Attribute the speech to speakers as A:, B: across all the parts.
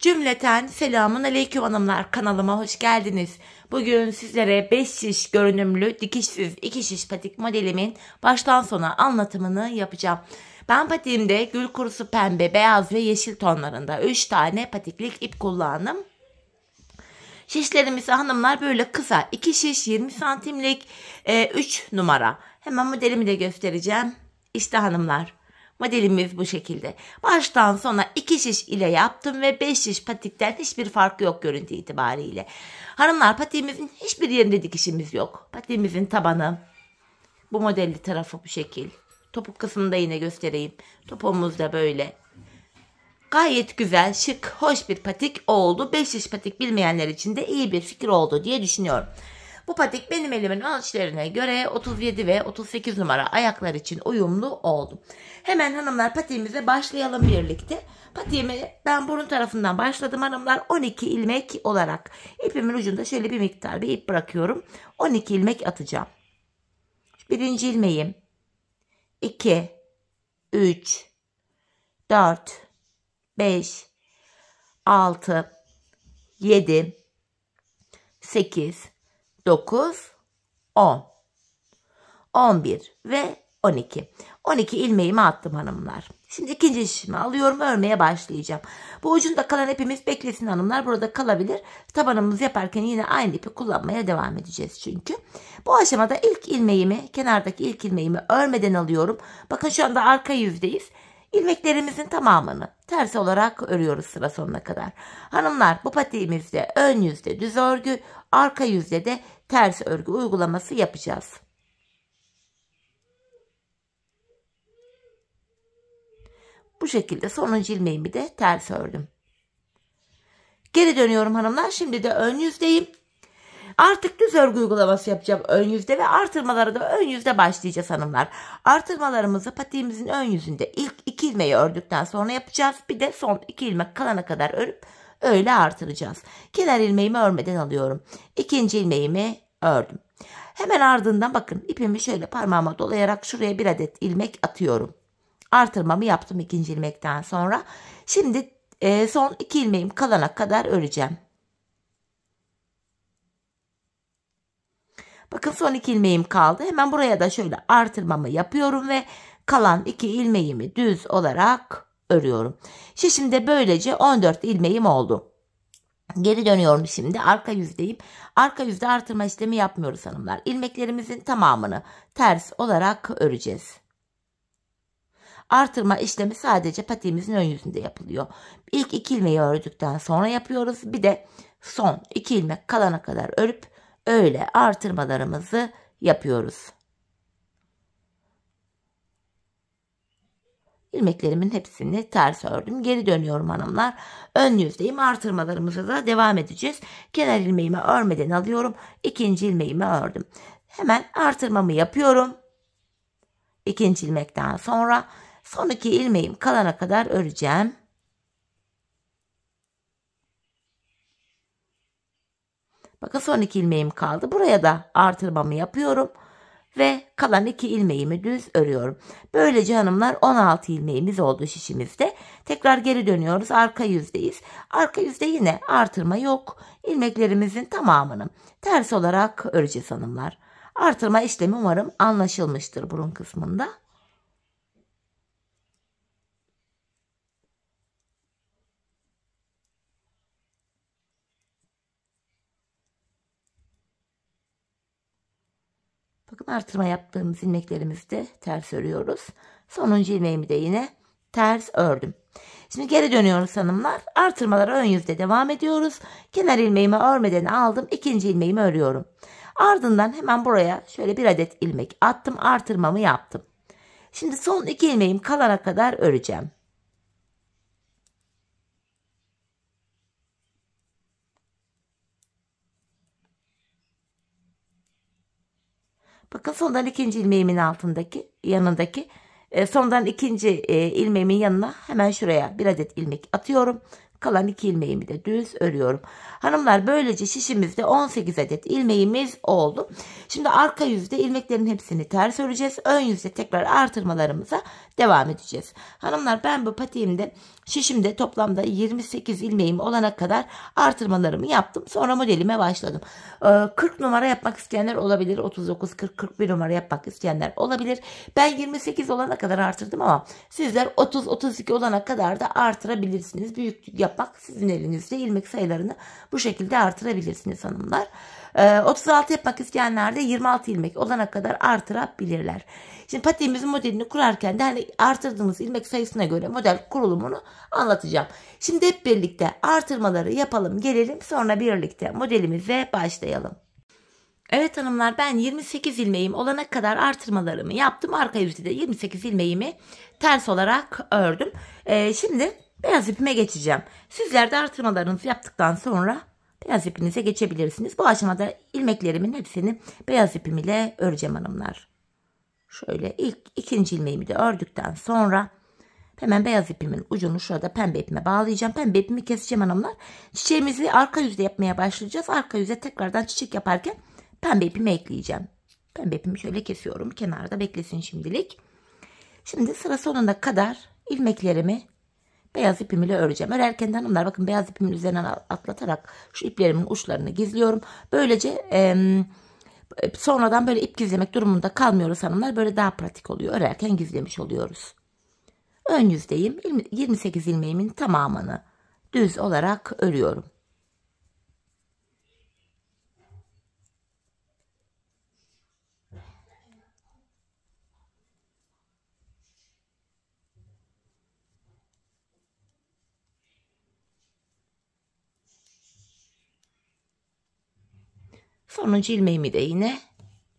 A: Cümleten selamun aleyküm hanımlar kanalıma hoş geldiniz. Bugün sizlere 5 şiş görünümlü dikişsiz 2 şiş patik modelimin baştan sona anlatımını yapacağım. Ben patiğimde gül kurusu pembe, beyaz ve yeşil tonlarında 3 tane patiklik ip kullandım. Şişlerimizi hanımlar böyle kısa 2 şiş 20 santimlik 3 e, numara. Hemen modelimi de göstereceğim. İşte hanımlar Modelimiz bu şekilde. Baştan sona 2 şiş ile yaptım ve 5 şiş patikten hiçbir farkı yok görüntü itibariyle. Hanımlar patiğimizin hiçbir yerinde dikişimiz yok. Patiğimizin tabanı bu modelli tarafı bu şekil. Topuk kısmını da yine göstereyim. Topumuz da böyle. Gayet güzel, şık, hoş bir patik oldu. 5 şiş patik bilmeyenler için de iyi bir fikir oldu diye düşünüyorum. Bu patik benim elimin ölçülerine göre 37 ve 38 numara ayaklar için uyumlu oldu. Hemen hanımlar patiğimize başlayalım birlikte. Patiğimi ben burun tarafından başladım hanımlar. 12 ilmek olarak ipimin ucunda şöyle bir miktar bir ip bırakıyorum. 12 ilmek atacağım. Birinci ilmeğim. 2 3 4 5 6 7 8 9, 10, 11 ve 12. 12 ilmeğimi attım hanımlar. Şimdi ikinci şişimi alıyorum örmeye başlayacağım. Bu ucunda kalan ipimiz beklesin hanımlar burada kalabilir. Tabanımız yaparken yine aynı ipi kullanmaya devam edeceğiz çünkü. Bu aşamada ilk ilmeğimi kenardaki ilk ilmeğimi örmeden alıyorum. Bakın şu anda arka yüzdeyiz ilmeklerimizin tamamını ters olarak örüyoruz sıra sonuna kadar. Hanımlar bu patiğimizde ön yüzde düz örgü, arka yüzde de ters örgü uygulaması yapacağız. Bu şekilde sonuncu ilmeğimi de ters ördüm. Geri dönüyorum hanımlar. Şimdi de ön yüzdeyim. Artık düz örgü uygulaması yapacağım ön yüzde ve artırmalara da ön yüzde başlayacağız hanımlar. Artırmalarımızı patiğimizin ön yüzünde ilk iki ilmeği ördükten sonra yapacağız. Bir de son iki ilmek kalana kadar örüp öyle artıracağız. Kenar ilmeğimi örmeden alıyorum. İkinci ilmeğimi ördüm. Hemen ardından bakın ipimi şöyle parmağıma dolayarak şuraya bir adet ilmek atıyorum. Artırmamı yaptım ikinci ilmekten sonra. Şimdi e, son iki ilmeğim kalana kadar öreceğim. Bakın son iki ilmeğim kaldı. Hemen buraya da şöyle artırmamı yapıyorum ve kalan iki ilmeğimi düz olarak örüyorum. Şimdi böylece 14 ilmeğim oldu. Geri dönüyorum şimdi arka yüzdeyim. Arka yüzde artırma işlemi yapmıyoruz hanımlar. İlmeklerimizin tamamını ters olarak öreceğiz. Artırma işlemi sadece patiğimizin ön yüzünde yapılıyor. İlk iki ilmeği ördükten sonra yapıyoruz. Bir de son iki ilmek kalana kadar örüp öyle artırmalarımızı yapıyoruz. ilmeklerimin hepsini ters ördüm. Geri dönüyorum hanımlar. Ön yüzdeyim. Artırmalarımıza da devam edeceğiz. Kenar ilmeğimi örmeden alıyorum. İkinci ilmeğimi ördüm. Hemen artırmamı yapıyorum. İkinci ilmekten sonra son iki ilmeğim kalana kadar öreceğim. Bakın son iki ilmeğim kaldı. Buraya da artırmamı yapıyorum. Ve kalan iki ilmeğimi düz örüyorum. Böylece hanımlar 16 ilmeğimiz oldu şişimizde. Tekrar geri dönüyoruz. Arka yüzdeyiz. Arka yüzde yine artırma yok. İlmeklerimizin tamamını ters olarak öreceğiz hanımlar. Artırma işlemi umarım anlaşılmıştır burun kısmında. artırma yaptığımız ilmeklerimizde ters örüyoruz. Sonuncu ilmeğimi de yine ters ördüm. Şimdi geri dönüyoruz hanımlar. Artırmalara ön yüzde devam ediyoruz. Kenar ilmeğimi örmeden aldım. ikinci ilmeğimi örüyorum. Ardından hemen buraya şöyle bir adet ilmek attım. Artırmamı yaptım. Şimdi son iki ilmeğim kalana kadar öreceğim. Bakın sondan ikinci ilmeğimin altındaki yanındaki e, sondan ikinci e, ilmeğimin yanına hemen şuraya bir adet ilmek atıyorum. Kalan iki ilmeğimi de düz örüyorum. Hanımlar böylece şişimizde 18 adet ilmeğimiz oldu. Şimdi arka yüzde ilmeklerin hepsini ters öreceğiz. Ön yüzde tekrar artırmalarımıza devam edeceğiz. Hanımlar ben bu patiğimde şişimde toplamda 28 ilmeğim olana kadar artırmalarımı yaptım. Sonra modelime başladım. 40 ee, numara yapmak isteyenler olabilir. 39, 40, 41 numara yapmak isteyenler olabilir. Ben 28 olana kadar artırdım ama sizler 30, 32 olana kadar da artırabilirsiniz. Büyüklük yapmak sizin elinizde. ilmek sayılarını bu şekilde artırabilirsiniz hanımlar. 36 ee, yapmak isteyenler de 26 ilmek olana kadar artırabilirler. Şimdi patiğimizin modelini kurarken de hani artırdığımız ilmek sayısına göre model kurulumunu anlatacağım. Şimdi hep birlikte artırmaları yapalım gelelim sonra birlikte modelimize başlayalım. Evet hanımlar ben 28 ilmeğim olana kadar artırmalarımı yaptım. Arka yüzde de 28 ilmeğimi ters olarak ördüm. Ee, şimdi beyaz ipime geçeceğim. Sizler de artırmalarınızı yaptıktan sonra beyaz ipinize geçebilirsiniz. Bu aşamada ilmeklerimin hepsini beyaz ipim ile öreceğim hanımlar. Şöyle ilk ikinci ilmeğimi de ördükten sonra hemen beyaz ipimin ucunu şurada pembe ipime bağlayacağım. Pembe ipimi keseceğim hanımlar. Çiçeğimizi arka yüzde yapmaya başlayacağız. Arka yüze tekrardan çiçek yaparken pembe ipimi ekleyeceğim. Pembe ipimi şöyle kesiyorum. Kenarda beklesin şimdilik. Şimdi sıra sonuna kadar ilmeklerimi beyaz ipimle öreceğim. Örerken de hanımlar bakın beyaz ipimin üzerinden atlatarak şu iplerimin uçlarını gizliyorum. Böylece e, sonradan böyle ip gizlemek durumunda kalmıyoruz hanımlar. Böyle daha pratik oluyor. Örerken gizlemiş oluyoruz. Ön yüzdeyim. 28 ilmeğimin tamamını düz olarak örüyorum. Sonuncu ilmeğimi de yine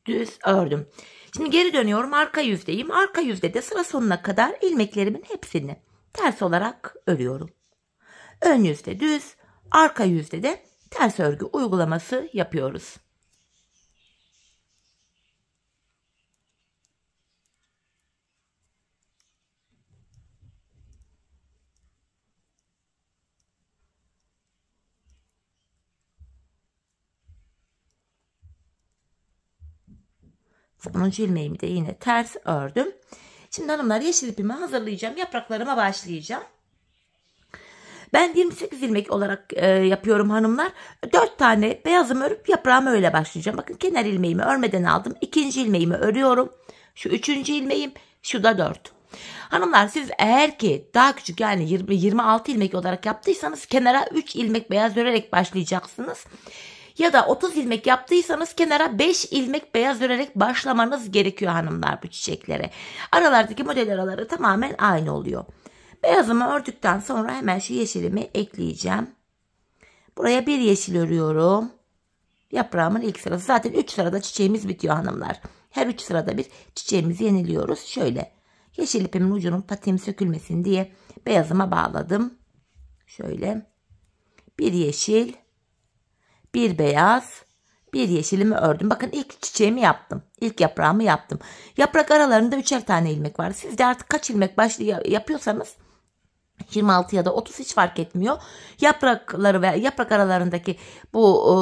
A: düz ördüm. Şimdi geri dönüyorum arka yüzdeyim. Arka yüzde de sıra sonuna kadar ilmeklerimin hepsini ters olarak örüyorum. Ön yüzde düz, arka yüzde de ters örgü uygulaması yapıyoruz. Sonuncu ilmeğimi de yine ters ördüm. Şimdi hanımlar yeşil ipimi hazırlayacağım. Yapraklarıma başlayacağım. Ben 28 ilmek olarak e, yapıyorum hanımlar. 4 tane beyazımı örüp yaprağımı öyle başlayacağım. Bakın kenar ilmeğimi örmeden aldım. 2. ilmeğimi örüyorum. Şu 3. ilmeğim. Şu da 4. Hanımlar siz eğer ki daha küçük yani 20, 26 ilmek olarak yaptıysanız kenara 3 ilmek beyaz örerek başlayacaksınız ya da 30 ilmek yaptıysanız kenara 5 ilmek beyaz örerek başlamanız gerekiyor hanımlar bu çiçeklere. Aralardaki model araları tamamen aynı oluyor. Beyazımı ördükten sonra hemen şu yeşilimi ekleyeceğim. Buraya bir yeşil örüyorum. Yaprağımın ilk sırası. Zaten 3 sırada çiçeğimiz bitiyor hanımlar. Her 3 sırada bir çiçeğimizi yeniliyoruz. Şöyle yeşil ipimin ucunun patiğim sökülmesin diye beyazıma bağladım. Şöyle bir yeşil bir beyaz, bir yeşilimi ördüm. Bakın ilk çiçeğimi yaptım. İlk yaprağımı yaptım. Yaprak aralarında üçer tane ilmek var. Siz de artık kaç ilmek başlı yapıyorsanız 26 ya da 30 hiç fark etmiyor. Yaprakları ve yaprak aralarındaki bu e,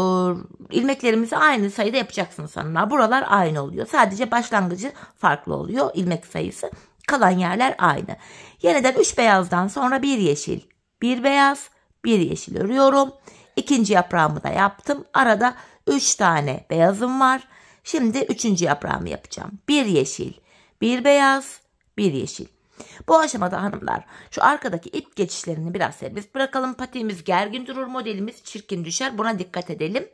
A: ilmeklerimizi aynı sayıda yapacaksınız hanımlar. Buralar aynı oluyor. Sadece başlangıcı farklı oluyor ilmek sayısı. Kalan yerler aynı. Yeniden 3 beyazdan sonra 1 yeşil, 1 beyaz, 1 yeşil örüyorum. İkinci yaprağımı da yaptım. Arada 3 tane beyazım var. Şimdi üçüncü yaprağımı yapacağım. Bir yeşil, bir beyaz, bir yeşil. Bu aşamada hanımlar şu arkadaki ip geçişlerini biraz serbest bırakalım. Patiğimiz gergin durur, modelimiz çirkin düşer. Buna dikkat edelim.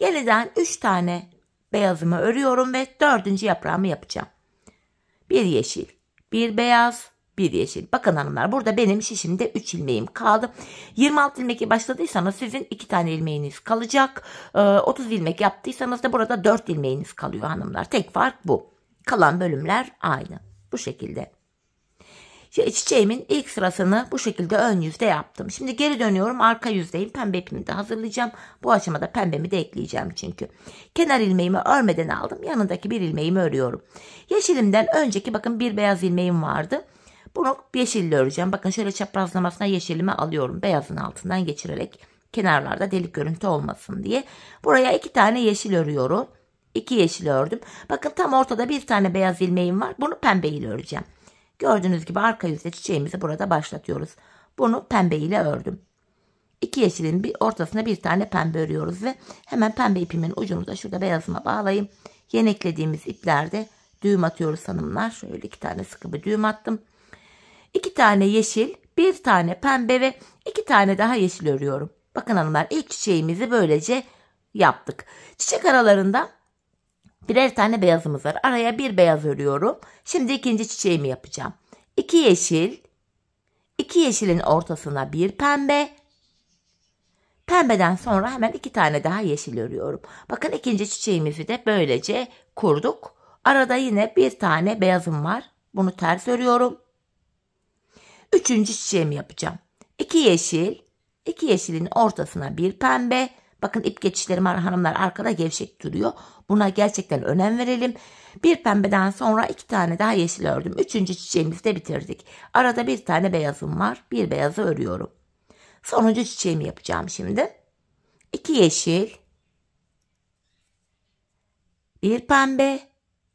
A: Yeniden 3 tane beyazımı örüyorum ve dördüncü yaprağımı yapacağım. Bir yeşil, bir beyaz, bir yeşil. Bakın hanımlar burada benim şişimde 3 ilmeğim kaldı. 26 ilmekle başladıysanız sizin 2 tane ilmeğiniz kalacak. Ee, 30 ilmek yaptıysanız da burada 4 ilmeğiniz kalıyor hanımlar. Tek fark bu. Kalan bölümler aynı. Bu şekilde. Çiçeğimin ilk sırasını bu şekilde ön yüzde yaptım. Şimdi geri dönüyorum arka yüzdeyim. Pembe ipimi de hazırlayacağım. Bu aşamada pembemi de ekleyeceğim çünkü. Kenar ilmeğimi örmeden aldım. Yanındaki bir ilmeğimi örüyorum. Yeşilimden önceki bakın bir beyaz ilmeğim vardı. Bunu yeşille öreceğim. Bakın şöyle çaprazlamasına yeşilimi alıyorum. Beyazın altından geçirerek kenarlarda delik görüntü olmasın diye. Buraya iki tane yeşil örüyorum. İki yeşil ördüm. Bakın tam ortada bir tane beyaz ilmeğim var. Bunu pembe ile öreceğim. Gördüğünüz gibi arka yüzde çiçeğimizi burada başlatıyoruz. Bunu pembe ile ördüm. İki yeşilin bir ortasına bir tane pembe örüyoruz ve hemen pembe ipimin ucunu da şurada beyazıma bağlayayım. Yeneklediğimiz iplerde düğüm atıyoruz hanımlar. Şöyle iki tane sıkı bir düğüm attım. 2 tane yeşil, 1 tane pembe ve 2 tane daha yeşil örüyorum. Bakın hanımlar ilk çiçeğimizi böylece yaptık. Çiçek aralarında birer tane beyazımız var. Araya bir beyaz örüyorum. Şimdi ikinci çiçeğimi yapacağım. 2 yeşil, 2 yeşilin ortasına bir pembe, Pembeden sonra hemen iki tane daha yeşil örüyorum. Bakın ikinci çiçeğimizi de böylece kurduk. Arada yine bir tane beyazım var. Bunu ters örüyorum. Üçüncü çiçeğimi yapacağım. İki yeşil, iki yeşilin ortasına bir pembe. Bakın ip geçişlerim hanımlar arkada gevşek duruyor. Buna gerçekten önem verelim. Bir pembeden sonra iki tane daha yeşil ördüm. Üçüncü çiçeğimizi de bitirdik. Arada bir tane beyazım var. Bir beyazı örüyorum. Sonuncu çiçeğimi yapacağım şimdi. İki yeşil, bir pembe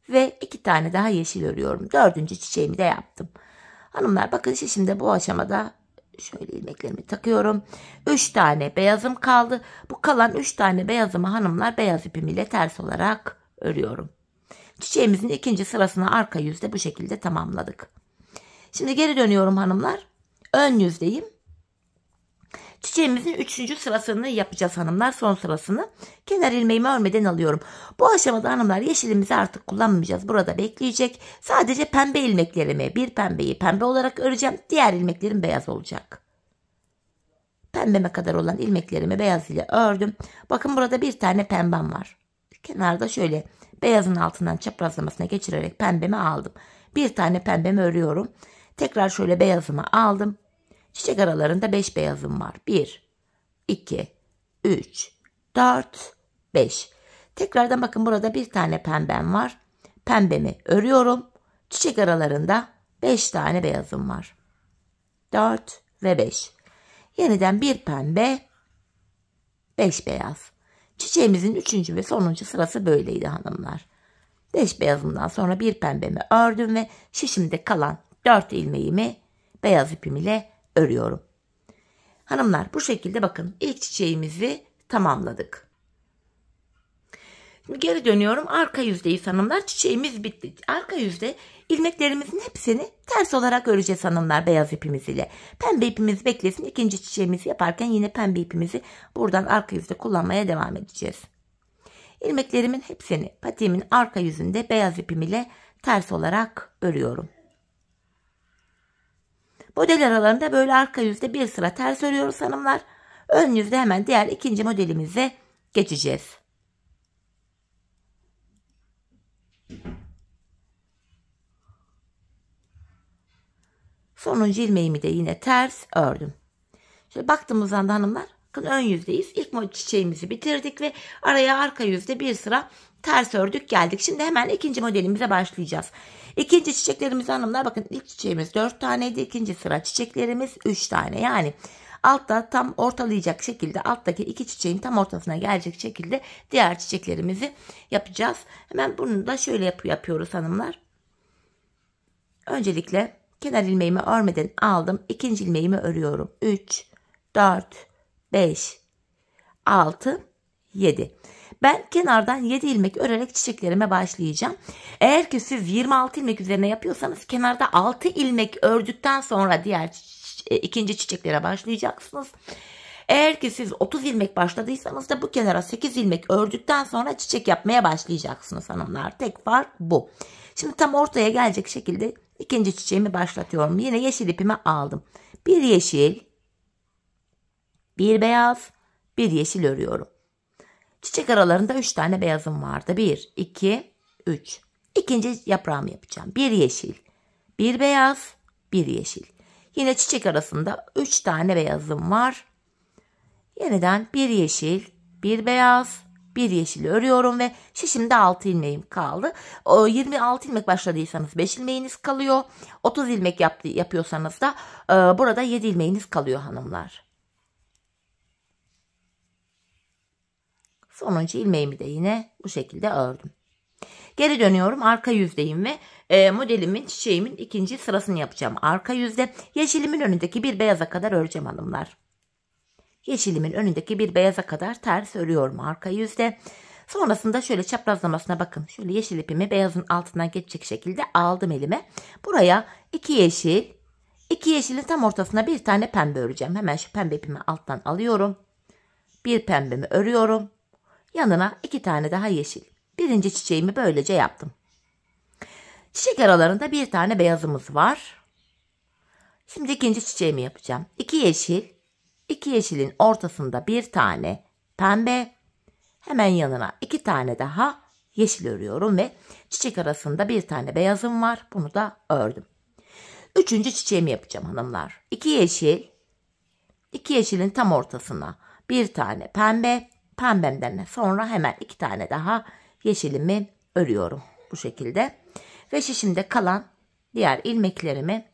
A: ve iki tane daha yeşil örüyorum. Dördüncü çiçeğimi de yaptım. Hanımlar bakın şimdi bu aşamada şöyle ilmeklerimi takıyorum. 3 tane beyazım kaldı. Bu kalan 3 tane beyazımı hanımlar beyaz ipim ile ters olarak örüyorum. Çiçeğimizin ikinci sırasını arka yüzde bu şekilde tamamladık. Şimdi geri dönüyorum hanımlar. Ön yüzdeyim. Çiçeğimizin üçüncü sırasını yapacağız hanımlar. Son sırasını. Kenar ilmeğimi örmeden alıyorum. Bu aşamada hanımlar yeşilimizi artık kullanmayacağız. Burada bekleyecek. Sadece pembe ilmeklerimi bir pembeyi pembe olarak öreceğim. Diğer ilmeklerim beyaz olacak. Pembeme kadar olan ilmeklerimi beyaz ile ördüm. Bakın burada bir tane pembem var. Kenarda şöyle beyazın altından çaprazlamasına geçirerek pembemi aldım. Bir tane pembemi örüyorum. Tekrar şöyle beyazımı aldım. Çiçek aralarında 5 beyazım var. 1, 2, 3, 4, 5. Tekrardan bakın burada bir tane pembem var. Pembemi örüyorum. Çiçek aralarında 5 tane beyazım var. 4 ve 5. Yeniden bir pembe, 5 beyaz. Çiçeğimizin 3. ve sonuncu sırası böyleydi hanımlar. 5 beyazımdan sonra bir pembemi ördüm ve şişimde kalan 4 ilmeğimi beyaz ipim ile örüyorum. Hanımlar bu şekilde bakın ilk çiçeğimizi tamamladık. Şimdi geri dönüyorum arka yüzdeyiz hanımlar çiçeğimiz bitti. Arka yüzde ilmeklerimizin hepsini ters olarak öreceğiz hanımlar beyaz ipimiz ile. Pembe ipimiz beklesin İkinci çiçeğimizi yaparken yine pembe ipimizi buradan arka yüzde kullanmaya devam edeceğiz. İlmeklerimin hepsini patiğimin arka yüzünde beyaz ipim ile ters olarak örüyorum. Model aralarında böyle arka yüzde bir sıra ters örüyoruz hanımlar. Ön yüzde hemen diğer ikinci modelimize geçeceğiz. Sonuncu ilmeğimi de yine ters ördüm. Şöyle baktığımız anda hanımlar ön yüzdeyiz. İlk çiçeğimizi bitirdik ve araya arka yüzde bir sıra ters ördük geldik. Şimdi hemen ikinci modelimize başlayacağız. İkinci çiçeklerimiz hanımlar bakın ilk çiçeğimiz 4 taneydi. ikinci sıra çiçeklerimiz 3 tane. Yani altta tam ortalayacak şekilde alttaki iki çiçeğin tam ortasına gelecek şekilde diğer çiçeklerimizi yapacağız. Hemen bunu da şöyle yap yapıyoruz hanımlar. Öncelikle kenar ilmeğimi örmeden aldım. ikinci ilmeğimi örüyorum. 3, 4, 5, 6, 7. Ben kenardan 7 ilmek örerek çiçeklerime başlayacağım. Eğer ki siz 26 ilmek üzerine yapıyorsanız kenarda 6 ilmek ördükten sonra diğer e, ikinci çiçeklere başlayacaksınız. Eğer ki siz 30 ilmek başladıysanız da bu kenara 8 ilmek ördükten sonra çiçek yapmaya başlayacaksınız hanımlar. Tek fark bu. Şimdi tam ortaya gelecek şekilde ikinci çiçeğimi başlatıyorum. Yine yeşil ipimi aldım. Bir yeşil, bir beyaz, bir yeşil örüyorum. Çiçek aralarında 3 tane beyazım vardı. 1, 2, 3. İkinci yaprağımı yapacağım. Bir yeşil, bir beyaz, bir yeşil. Yine çiçek arasında 3 tane beyazım var. Yeniden bir yeşil, bir beyaz, bir yeşil örüyorum ve şişimde 6 ilmeğim kaldı. O 26 ilmek başladıysanız 5 ilmeğiniz kalıyor. 30 ilmek yaptı, yapıyorsanız da e, burada 7 ilmeğiniz kalıyor hanımlar. Sonuncu ilmeğimi de yine bu şekilde ördüm. Geri dönüyorum arka yüzdeyim ve e, modelimin çiçeğimin ikinci sırasını yapacağım. Arka yüzde yeşilimin önündeki bir beyaza kadar öreceğim hanımlar. Yeşilimin önündeki bir beyaza kadar ters örüyorum arka yüzde. Sonrasında şöyle çaprazlamasına bakın. Şöyle yeşil ipimi beyazın altından geçecek şekilde aldım elime. Buraya iki yeşil, iki yeşilin tam ortasına bir tane pembe öreceğim. Hemen şu pembe ipimi alttan alıyorum. Bir pembemi örüyorum. Yanına iki tane daha yeşil. Birinci çiçeğimi böylece yaptım. Çiçek aralarında bir tane beyazımız var. Şimdi ikinci çiçeğimi yapacağım. İki yeşil. İki yeşilin ortasında bir tane pembe. Hemen yanına iki tane daha yeşil örüyorum ve çiçek arasında bir tane beyazım var. Bunu da ördüm. Üçüncü çiçeğimi yapacağım hanımlar. İki yeşil. İki yeşilin tam ortasına bir tane pembe pembemden sonra hemen iki tane daha yeşilimi örüyorum bu şekilde. Ve şişimde kalan diğer ilmeklerimi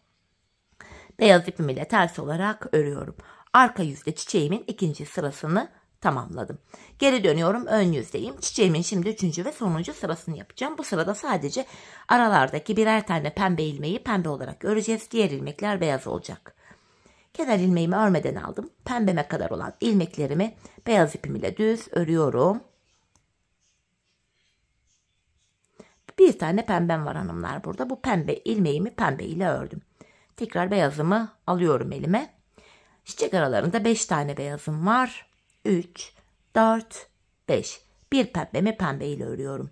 A: beyaz ipim ile ters olarak örüyorum. Arka yüzde çiçeğimin ikinci sırasını tamamladım. Geri dönüyorum ön yüzdeyim. Çiçeğimin şimdi üçüncü ve sonuncu sırasını yapacağım. Bu sırada sadece aralardaki birer tane pembe ilmeği pembe olarak öreceğiz. Diğer ilmekler beyaz olacak. Kenar ilmeğimi örmeden aldım. Pembeme kadar olan ilmeklerimi beyaz ipim ile düz örüyorum. Bir tane pembem var hanımlar burada. Bu pembe ilmeğimi pembe ile ördüm. Tekrar beyazımı alıyorum elime. Çiçek aralarında 5 tane beyazım var. 3, 4, 5. Bir pembemi pembe ile örüyorum.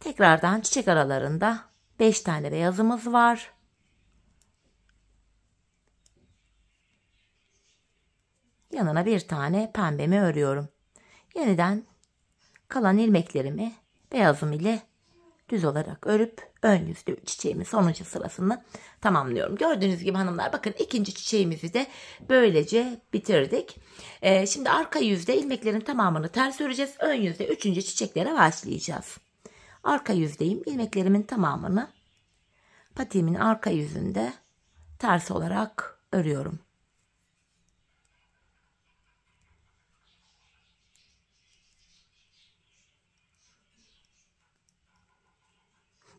A: Tekrardan çiçek aralarında 5 tane beyazımız var. Yanına bir tane pembemi örüyorum. Yeniden kalan ilmeklerimi beyazım ile düz olarak örüp ön yüzlü çiçeğimin sonuncu sırasını tamamlıyorum. Gördüğünüz gibi hanımlar bakın ikinci çiçeğimizi de böylece bitirdik. Ee, şimdi arka yüzde ilmeklerin tamamını ters öreceğiz. Ön yüzde üçüncü çiçeklere başlayacağız. Arka yüzdeyim ilmeklerimin tamamını patiğimin arka yüzünde ters olarak örüyorum.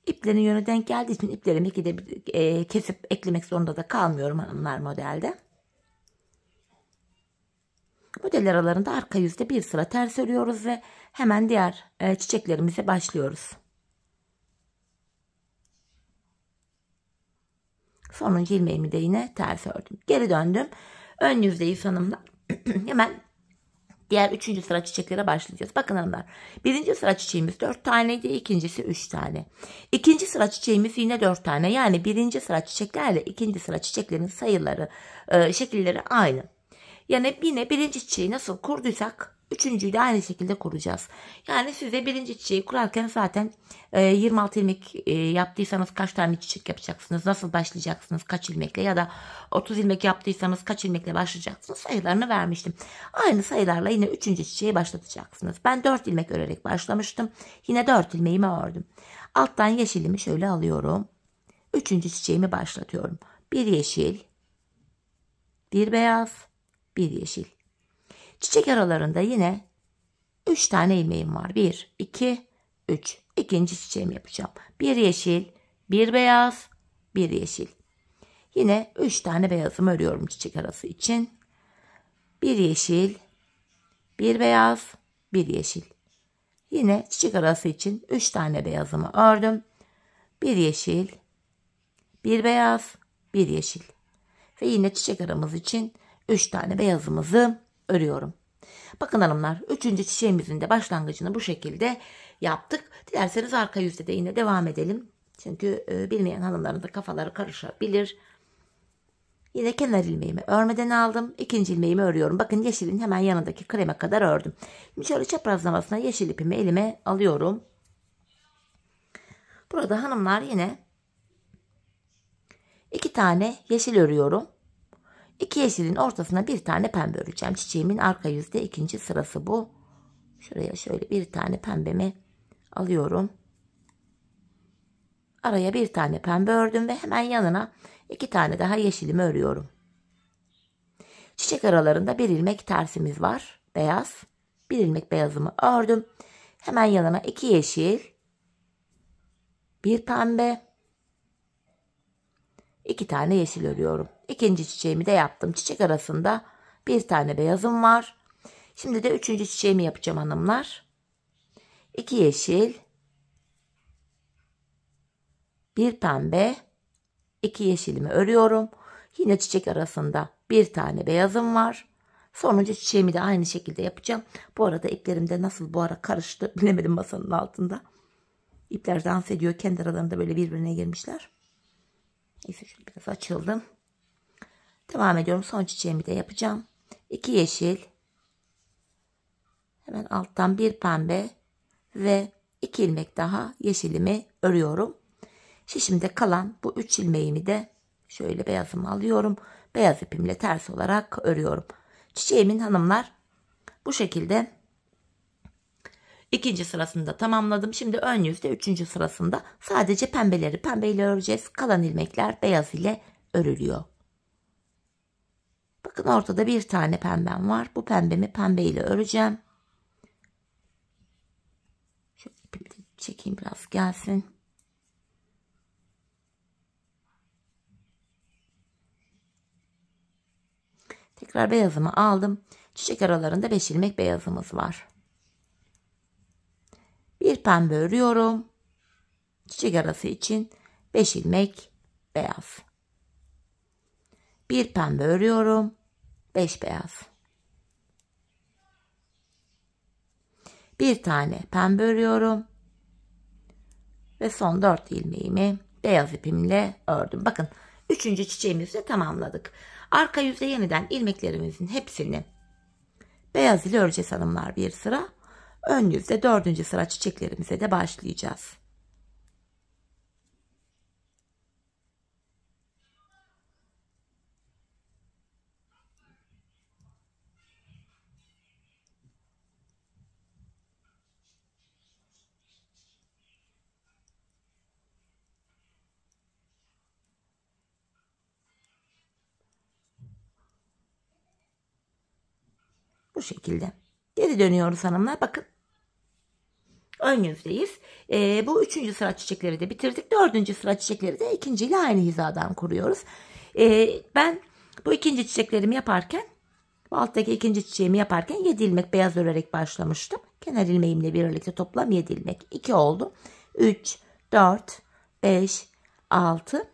A: İplerin yönü denk geldiği için iplerimi de, e, kesip eklemek zorunda da kalmıyorum hanımlar modelde. Modeller aralarında arka yüzde bir sıra ters örüyoruz ve hemen diğer e, çiçeklerimize başlıyoruz. Sonuncu ilmeğimi de yine ters ördüm. Geri döndüm. Ön yüzdeyi hanımlar. hemen Diğer üçüncü sıra çiçeklere başlayacağız. Bakın hanımlar. Birinci sıra çiçeğimiz dört taneydi. ikincisi üç tane. İkinci sıra çiçeğimiz yine dört tane. Yani birinci sıra çiçeklerle ikinci sıra çiçeklerin sayıları, e, şekilleri aynı. Yani yine birinci çiçeği nasıl kurduysak Üçüncüyü de aynı şekilde kuracağız. Yani size birinci çiçeği kurarken zaten 26 e, ilmek e, yaptıysanız kaç tane çiçek yapacaksınız, nasıl başlayacaksınız, kaç ilmekle ya da 30 ilmek yaptıysanız kaç ilmekle başlayacaksınız sayılarını vermiştim. Aynı sayılarla yine üçüncü çiçeği başlatacaksınız. Ben 4 ilmek örerek başlamıştım. Yine 4 ilmeğimi ördüm. Alttan yeşilimi şöyle alıyorum. Üçüncü çiçeğimi başlatıyorum. Bir yeşil, bir beyaz, bir yeşil. Çiçek aralarında yine 3 tane ilmeğim var. 1, 2, 3. İkinci çiçeğimi yapacağım. Bir yeşil, bir beyaz, bir yeşil. Yine 3 tane beyazımı örüyorum çiçek arası için. Bir yeşil, bir beyaz, bir yeşil. Yine çiçek arası için 3 tane beyazımı ördüm. Bir yeşil, bir beyaz, bir yeşil. Ve yine çiçek aramız için 3 tane beyazımızı örüyorum. Bakın hanımlar 3. çiçeğimizin de başlangıcını bu şekilde yaptık. Dilerseniz arka yüzde de yine devam edelim. Çünkü e, bilmeyen hanımların da kafaları karışabilir. Yine kenar ilmeğimi örmeden aldım. İkinci ilmeğimi örüyorum. Bakın yeşilin hemen yanındaki kreme kadar ördüm. Şimdi şöyle çaprazlamasına yeşil ipimi elime alıyorum. Burada hanımlar yine iki tane yeşil örüyorum. İki yeşilin ortasına bir tane pembe öreceğim. Çiçeğimin arka yüzde ikinci sırası bu. Şuraya şöyle bir tane pembemi alıyorum. Araya bir tane pembe ördüm ve hemen yanına iki tane daha yeşilimi örüyorum. Çiçek aralarında bir ilmek tersimiz var. Beyaz. Bir ilmek beyazımı ördüm. Hemen yanına iki yeşil, bir pembe, iki tane yeşil örüyorum. İkinci çiçeğimi de yaptım. Çiçek arasında bir tane beyazım var. Şimdi de üçüncü çiçeğimi yapacağım hanımlar. İki yeşil, bir pembe, iki yeşilimi örüyorum. Yine çiçek arasında bir tane beyazım var. Sonuncu çiçeğimi de aynı şekilde yapacağım. Bu arada iplerimde nasıl bu ara karıştı bilemedim masanın altında. İpler dans ediyor. Kendi aralarında böyle birbirine girmişler. Neyse şöyle biraz açıldım. Devam ediyorum. Son çiçeğimi de yapacağım. 2 yeşil. Hemen alttan bir pembe ve 2 ilmek daha yeşilimi örüyorum. Şişimde kalan bu 3 ilmeğimi de şöyle beyazımı alıyorum. Beyaz ipimle ters olarak örüyorum. Çiçeğimin hanımlar bu şekilde ikinci sırasında tamamladım. Şimdi ön yüzde üçüncü sırasında sadece pembeleri pembeyle öreceğiz. Kalan ilmekler beyaz ile örülüyor. Bakın ortada bir tane pembem var. Bu pembemi pembeyle öreceğim. Şöyle ipimi çekeyim biraz gelsin. Tekrar beyazımı aldım. Çiçek aralarında 5 ilmek beyazımız var. Bir pembe örüyorum. Çiçek arası için 5 ilmek beyaz. Bir pembe örüyorum. 5 beyaz. Bir tane pembe örüyorum. Ve son 4 ilmeğimi beyaz ipimle ördüm. Bakın 3. çiçeğimizi tamamladık. Arka yüzde yeniden ilmeklerimizin hepsini beyaz ile öreceğiz hanımlar bir sıra. Ön yüzde 4. sıra çiçeklerimize de başlayacağız. Bu şekilde. Geri dönüyoruz hanımlar. Bakın. Ön yüzdeyiz. E, bu üçüncü sıra çiçekleri de bitirdik. Dördüncü sıra çiçekleri de ikinciyle aynı hizadan kuruyoruz. E, ben bu ikinci çiçeklerimi yaparken bu alttaki ikinci çiçeğimi yaparken 7 ilmek beyaz örerek başlamıştım. Kenar ilmeğimle birlikte toplam 7 ilmek. 2 oldu. 3, 4, 5, 6,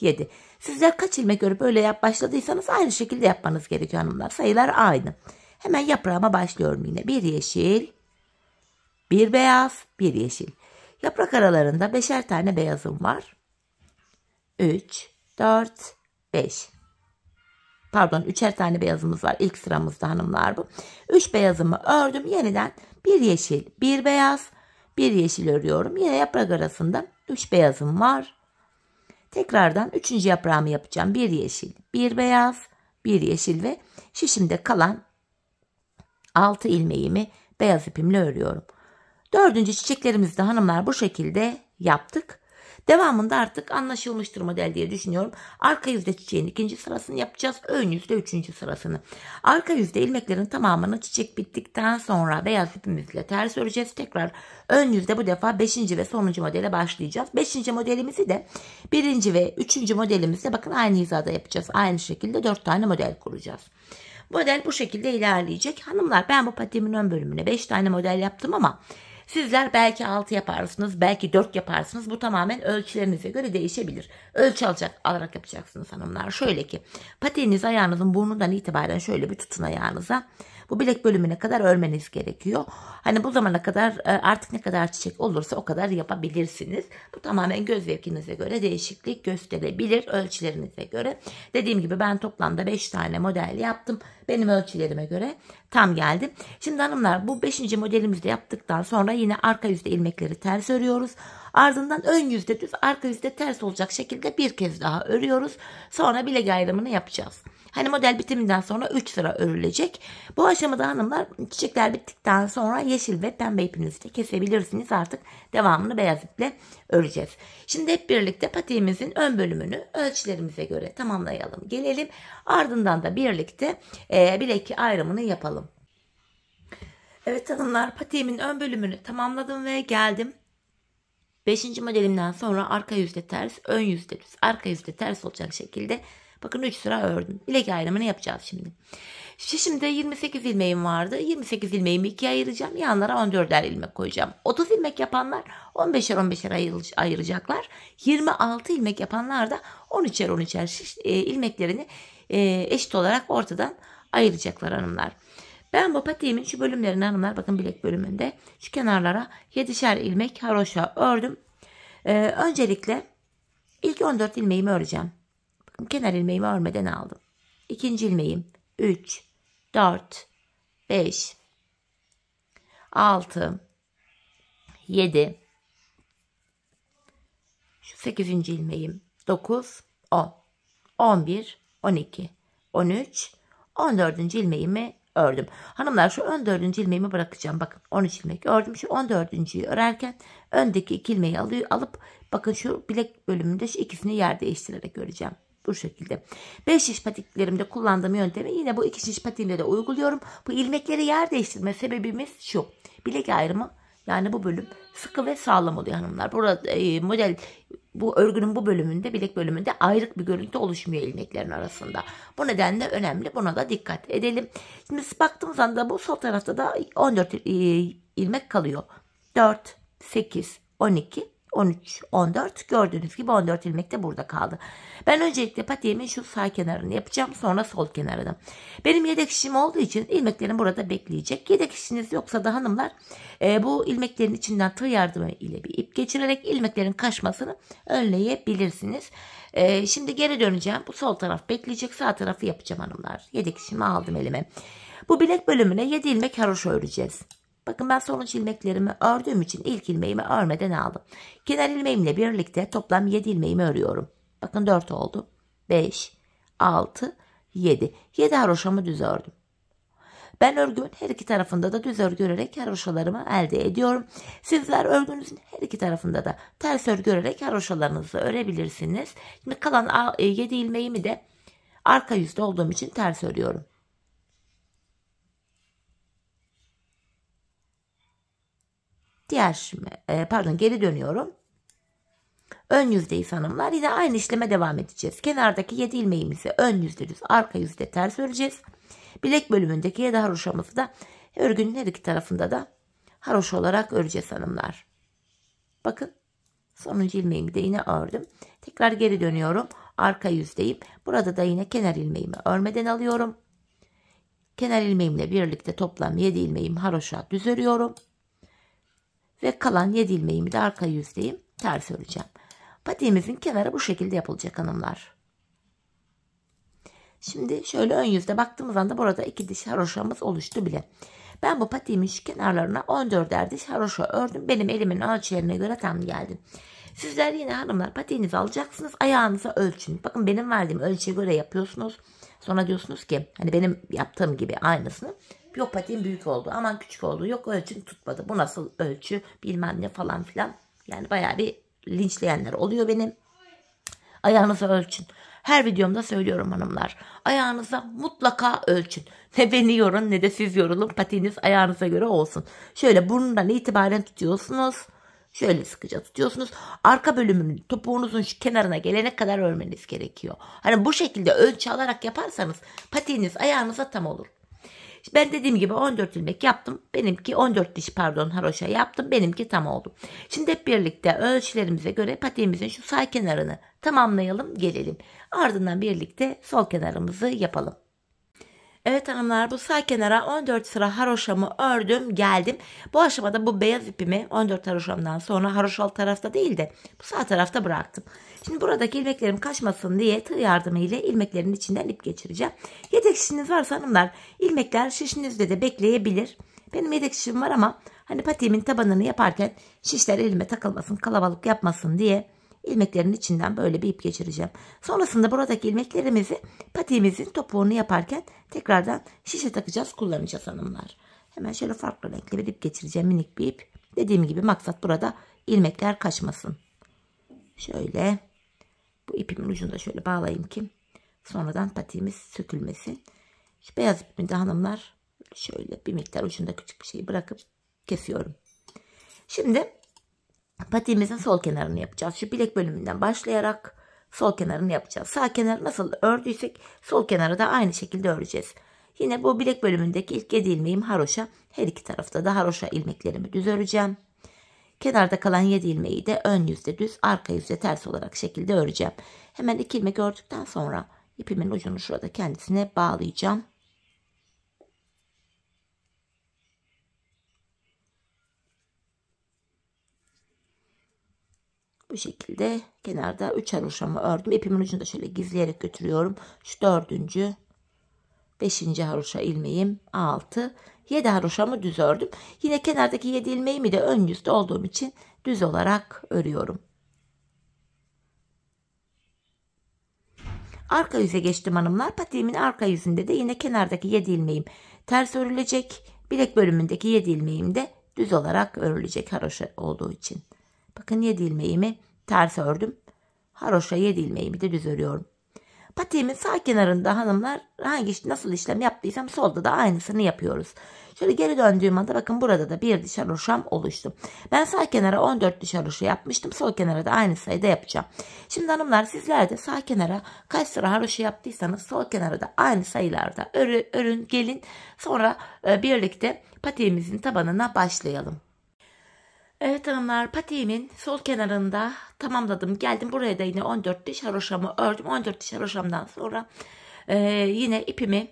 A: 7. Sizler kaç ilmek örüp öyle yap başladıysanız aynı şekilde yapmanız gerekiyor hanımlar. Sayılar aynı. Hemen yaprağıma başlıyorum yine. Bir yeşil, bir beyaz, bir yeşil. Yaprak aralarında beşer tane beyazım var. 3, 4, 5. Pardon, üçer tane beyazımız var. İlk sıramızda hanımlar bu. 3 beyazımı ördüm. Yeniden bir yeşil, bir beyaz, bir yeşil örüyorum. Yine yaprak arasında 3 beyazım var. Tekrardan üçüncü yaprağımı yapacağım. Bir yeşil, bir beyaz, bir yeşil ve şişimde kalan Altı ilmeğimi beyaz ipimle örüyorum. Dördüncü çiçeklerimizde hanımlar bu şekilde yaptık. Devamında artık anlaşılmıştır model diye düşünüyorum. Arka yüzde çiçeğin ikinci sırasını yapacağız. Ön yüzde üçüncü sırasını. Arka yüzde ilmeklerin tamamını çiçek bittikten sonra beyaz ipimizle ters öreceğiz. Tekrar ön yüzde bu defa beşinci ve sonuncu modele başlayacağız. Beşinci modelimizi de birinci ve üçüncü modelimizle bakın aynı hizada yapacağız. Aynı şekilde dört tane model kuracağız. Model bu şekilde ilerleyecek. Hanımlar ben bu patiğimin ön bölümüne 5 tane model yaptım ama Sizler belki 6 yaparsınız, belki 4 yaparsınız. Bu tamamen ölçülerinize göre değişebilir. Ölçü alacak, alarak yapacaksınız hanımlar. Şöyle ki pateniz ayağınızın burnundan itibaren şöyle bir tutun ayağınıza. Bu bilek bölümüne kadar örmeniz gerekiyor. Hani bu zamana kadar e, artık ne kadar çiçek olursa o kadar yapabilirsiniz. Bu tamamen göz zevkinize göre değişiklik gösterebilir ölçülerinize göre. Dediğim gibi ben toplamda 5 tane model yaptım. Benim ölçülerime göre tam geldi. Şimdi hanımlar bu 5. modelimizi yaptıktan sonra yine arka yüzde ilmekleri ters örüyoruz. Ardından ön yüzde düz arka yüzde ters olacak şekilde bir kez daha örüyoruz. Sonra bilek ayrımını yapacağız. Hani model bitiminden sonra 3 sıra örülecek. Bu aşamada hanımlar çiçekler bittikten sonra yeşil ve pembe ipinizi de kesebilirsiniz. Artık devamını beyaz iple öreceğiz. Şimdi hep birlikte patiğimizin ön bölümünü ölçülerimize göre tamamlayalım. Gelelim ardından da birlikte e, bilek ayrımını yapalım. Evet hanımlar patiğimin ön bölümünü tamamladım ve geldim. 5. modelimden sonra arka yüzde ters, ön yüzde düz, arka yüzde ters olacak şekilde Bakın 3 sıra ördüm. Bilek ayrımını yapacağız şimdi. Şimdi 28 ilmeğim vardı. 28 ilmeğimi ikiye ayıracağım. Yanlara 14'er ilmek koyacağım. 30 ilmek yapanlar 15'er 15'er ayıracaklar. 26 ilmek yapanlar da 13'er 13'er e, ilmeklerini e, eşit olarak ortadan ayıracaklar hanımlar. Ben bu patiğimin şu bölümlerini hanımlar bakın bilek bölümünde şu kenarlara 7'şer ilmek haroşa ördüm. Ee, öncelikle ilk 14 ilmeğimi öreceğim kenar ilmeğimi örmeden aldım. İkinci ilmeğim 3, 4, 5, 6, 7, şu 8. ilmeğim 9, 10, 11, 12, 13, 14. ilmeğimi ördüm. Hanımlar şu ön dördüncü ilmeğimi bırakacağım. Bakın 13 ilmek ördüm. Şu 14.yi örerken öndeki iki ilmeği alıp bakın şu bilek bölümünde şu ikisini yer değiştirerek öreceğim bu şekilde. 5 şiş patiklerimde kullandığım yöntemi yine bu iki şiş patiğimde de uyguluyorum. Bu ilmekleri yer değiştirme sebebimiz şu. Bilek ayrımı yani bu bölüm sıkı ve sağlam oluyor hanımlar. Burada e, model bu örgünün bu bölümünde bilek bölümünde ayrık bir görüntü oluşmuyor ilmeklerin arasında. Bu nedenle önemli. Buna da dikkat edelim. Şimdi baktığımız anda bu sol tarafta da 14 e, ilmek kalıyor. 4, 8, 12, 13, 14 gördüğünüz gibi 14 ilmek de burada kaldı. Ben öncelikle patiğimin şu sağ kenarını yapacağım sonra sol kenarını. Benim yedek işim olduğu için ilmeklerim burada bekleyecek. Yedek işiniz yoksa da hanımlar e, bu ilmeklerin içinden tığ yardımı ile bir ip geçirerek ilmeklerin kaşmasını önleyebilirsiniz. E, şimdi geri döneceğim. Bu sol taraf bekleyecek sağ tarafı yapacağım hanımlar. Yedek işimi aldım elime. Bu bilek bölümüne 7 ilmek haroşa öreceğiz. Bakın ben sonuç ilmeklerimi ördüğüm için ilk ilmeğimi örmeden aldım. Kenar ilmeğimle birlikte toplam 7 ilmeğimi örüyorum. Bakın 4 oldu. 5, 6, 7. 7 haroşamı düz ördüm. Ben örgümün her iki tarafında da düz örgü örerek haroşalarımı elde ediyorum. Sizler örgünüzün her iki tarafında da ters örgü örerek haroşalarınızı örebilirsiniz. Şimdi kalan 7 e, ilmeğimi de arka yüzde olduğum için ters örüyorum. Diğer e, pardon geri dönüyorum. Ön yüzdeyiz hanımlar. yine aynı işleme devam edeceğiz. Kenardaki 7 ilmeğimizi ön yüzde düz arka yüzde ters öreceğiz. Bilek bölümündeki 7 haroşamızı da örgünün her iki tarafında da haroş olarak öreceğiz hanımlar. Bakın sonuncu ilmeğimi de yine ördüm. Tekrar geri dönüyorum. Arka yüzdeyim. Burada da yine kenar ilmeğimi örmeden alıyorum. Kenar ilmeğimle birlikte toplam 7 ilmeğim haroşa düz örüyorum. Ve kalan 7 ilmeğimi de arka yüzdeyim ters öreceğim. Patiğimizin kenarı bu şekilde yapılacak hanımlar. Şimdi şöyle ön yüzde baktığımız anda burada iki diş haroşamız oluştu bile. Ben bu patiğimin şu kenarlarına 14'er diş haroşa ördüm. Benim elimin ölçülerine göre tam geldi. Sizler yine hanımlar patiğinizi alacaksınız. Ayağınıza ölçün. Bakın benim verdiğim ölçüye göre yapıyorsunuz. Sonra diyorsunuz ki hani benim yaptığım gibi aynısını Yok patiğim büyük oldu. Aman küçük oldu. Yok ölçüm tutmadı. Bu nasıl ölçü bilmem ne falan filan. Yani bayağı bir linçleyenler oluyor benim. Ayağınızı ölçün. Her videomda söylüyorum hanımlar. Ayağınıza mutlaka ölçün. Ne beni yorun ne de siz yorulun. Patiniz ayağınıza göre olsun. Şöyle burnundan itibaren tutuyorsunuz. Şöyle sıkıca tutuyorsunuz. Arka bölümünün topuğunuzun şu kenarına gelene kadar örmeniz gerekiyor. Hani bu şekilde ölçü alarak yaparsanız patiniz ayağınıza tam olur ben dediğim gibi 14 ilmek yaptım. Benimki 14 diş pardon haroşa yaptım. Benimki tam oldu. Şimdi hep birlikte ölçülerimize göre patiğimizin şu sağ kenarını tamamlayalım gelelim. Ardından birlikte sol kenarımızı yapalım. Evet hanımlar bu sağ kenara 14 sıra haroşamı ördüm geldim. Bu aşamada bu beyaz ipimi 14 haroşamdan sonra haroşal tarafta değil de bu sağ tarafta bıraktım. Şimdi buradaki ilmeklerim kaçmasın diye tığ yardımı ile ilmeklerin içinden ip geçireceğim. Yedek şişiniz varsa hanımlar ilmekler şişinizde de bekleyebilir. Benim yedek şişim var ama hani patiğimin tabanını yaparken şişler elime takılmasın kalabalık yapmasın diye ilmeklerin içinden böyle bir ip geçireceğim. Sonrasında buradaki ilmeklerimizi patiğimizin topuğunu yaparken tekrardan şişe takacağız kullanacağız hanımlar. Hemen şöyle farklı renkli bir ip geçireceğim minik bir ip. Dediğim gibi maksat burada ilmekler kaçmasın. Şöyle bu ipimin ucunu da şöyle bağlayayım ki sonradan patiğimiz sökülmesin. Şu beyaz ipimi de hanımlar şöyle bir miktar ucunda küçük bir şey bırakıp kesiyorum. Şimdi patiğimizin sol kenarını yapacağız. Şu bilek bölümünden başlayarak sol kenarını yapacağız. Sağ kenarı nasıl ördüysek sol kenarı da aynı şekilde öreceğiz. Yine bu bilek bölümündeki ilk yedi ilmeğim haroşa. Her iki tarafta da haroşa ilmeklerimi düz öreceğim. Kenarda kalan 7 ilmeği de ön yüzde düz, arka yüzde ters olarak şekilde öreceğim. Hemen 2 ilmek ördükten sonra ipimin ucunu şurada kendisine bağlayacağım. Bu şekilde kenarda 3 haroşamı ördüm. İpimin ucunu da şöyle gizleyerek götürüyorum. Şu dördüncü, beşinci haroşa ilmeğim, altı, yedi haroşamı düz ördüm. Yine kenardaki yedi ilmeğimi de ön yüzde olduğum için düz olarak örüyorum. Arka yüze geçtim hanımlar. Patiğimin arka yüzünde de yine kenardaki yedi ilmeğim ters örülecek. Bilek bölümündeki yedi ilmeğim de düz olarak örülecek haroşa olduğu için. Bakın 7 ilmeğimi ters ördüm. Haroşa 7 ilmeğimi de düz örüyorum. Patiğimin sağ kenarında hanımlar hangi nasıl işlem yaptıysam solda da aynısını yapıyoruz. Şöyle geri döndüğüm anda bakın burada da bir diş haroşam oluştu. Ben sağ kenara 14 diş haroşa yapmıştım. Sol kenara da aynı sayıda yapacağım. Şimdi hanımlar sizler de sağ kenara kaç sıra haroşa yaptıysanız sol kenara da aynı sayılarda örü, örün gelin. Sonra e, birlikte patiğimizin tabanına başlayalım. Evet hanımlar patiğimin sol kenarında tamamladım. Geldim buraya da yine 14 diş haroşamı ördüm. 14 diş haroşamdan sonra e, yine ipimi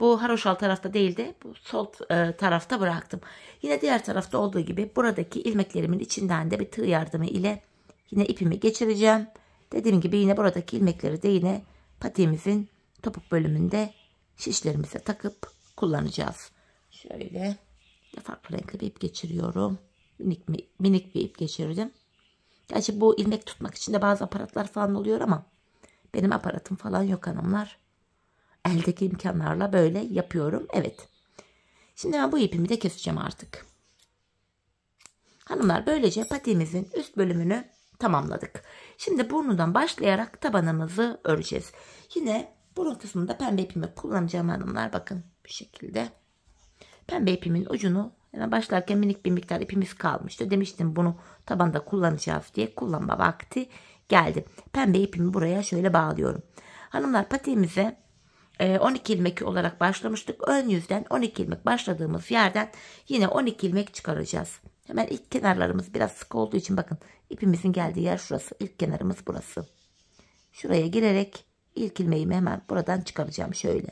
A: bu haroşal tarafta değildi bu sol e, tarafta bıraktım. Yine diğer tarafta olduğu gibi buradaki ilmeklerimin içinden de bir tığ yardımı ile yine ipimi geçireceğim. Dediğim gibi yine buradaki ilmekleri de yine patiğimizin topuk bölümünde şişlerimize takıp kullanacağız. Şöyle farklı renkli bir ip geçiriyorum minik, minik bir ip geçirdim. Gerçi bu ilmek tutmak için de bazı aparatlar falan oluyor ama benim aparatım falan yok hanımlar. Eldeki imkanlarla böyle yapıyorum. Evet. Şimdi ben bu ipimi de keseceğim artık. Hanımlar böylece patiğimizin üst bölümünü tamamladık. Şimdi burnundan başlayarak tabanımızı öreceğiz. Yine burun kısmında pembe ipimi kullanacağım hanımlar. Bakın bu şekilde. Pembe ipimin ucunu yani başlarken minik bir miktar ipimiz kalmıştı. Demiştim bunu tabanda kullanacağız diye kullanma vakti geldi. Pembe ipimi buraya şöyle bağlıyorum. Hanımlar patiğimize 12 e, ilmek olarak başlamıştık. Ön yüzden 12 ilmek başladığımız yerden yine 12 ilmek çıkaracağız. Hemen ilk kenarlarımız biraz sık olduğu için bakın ipimizin geldiği yer şurası. İlk kenarımız burası. Şuraya girerek ilk ilmeğimi hemen buradan çıkaracağım şöyle.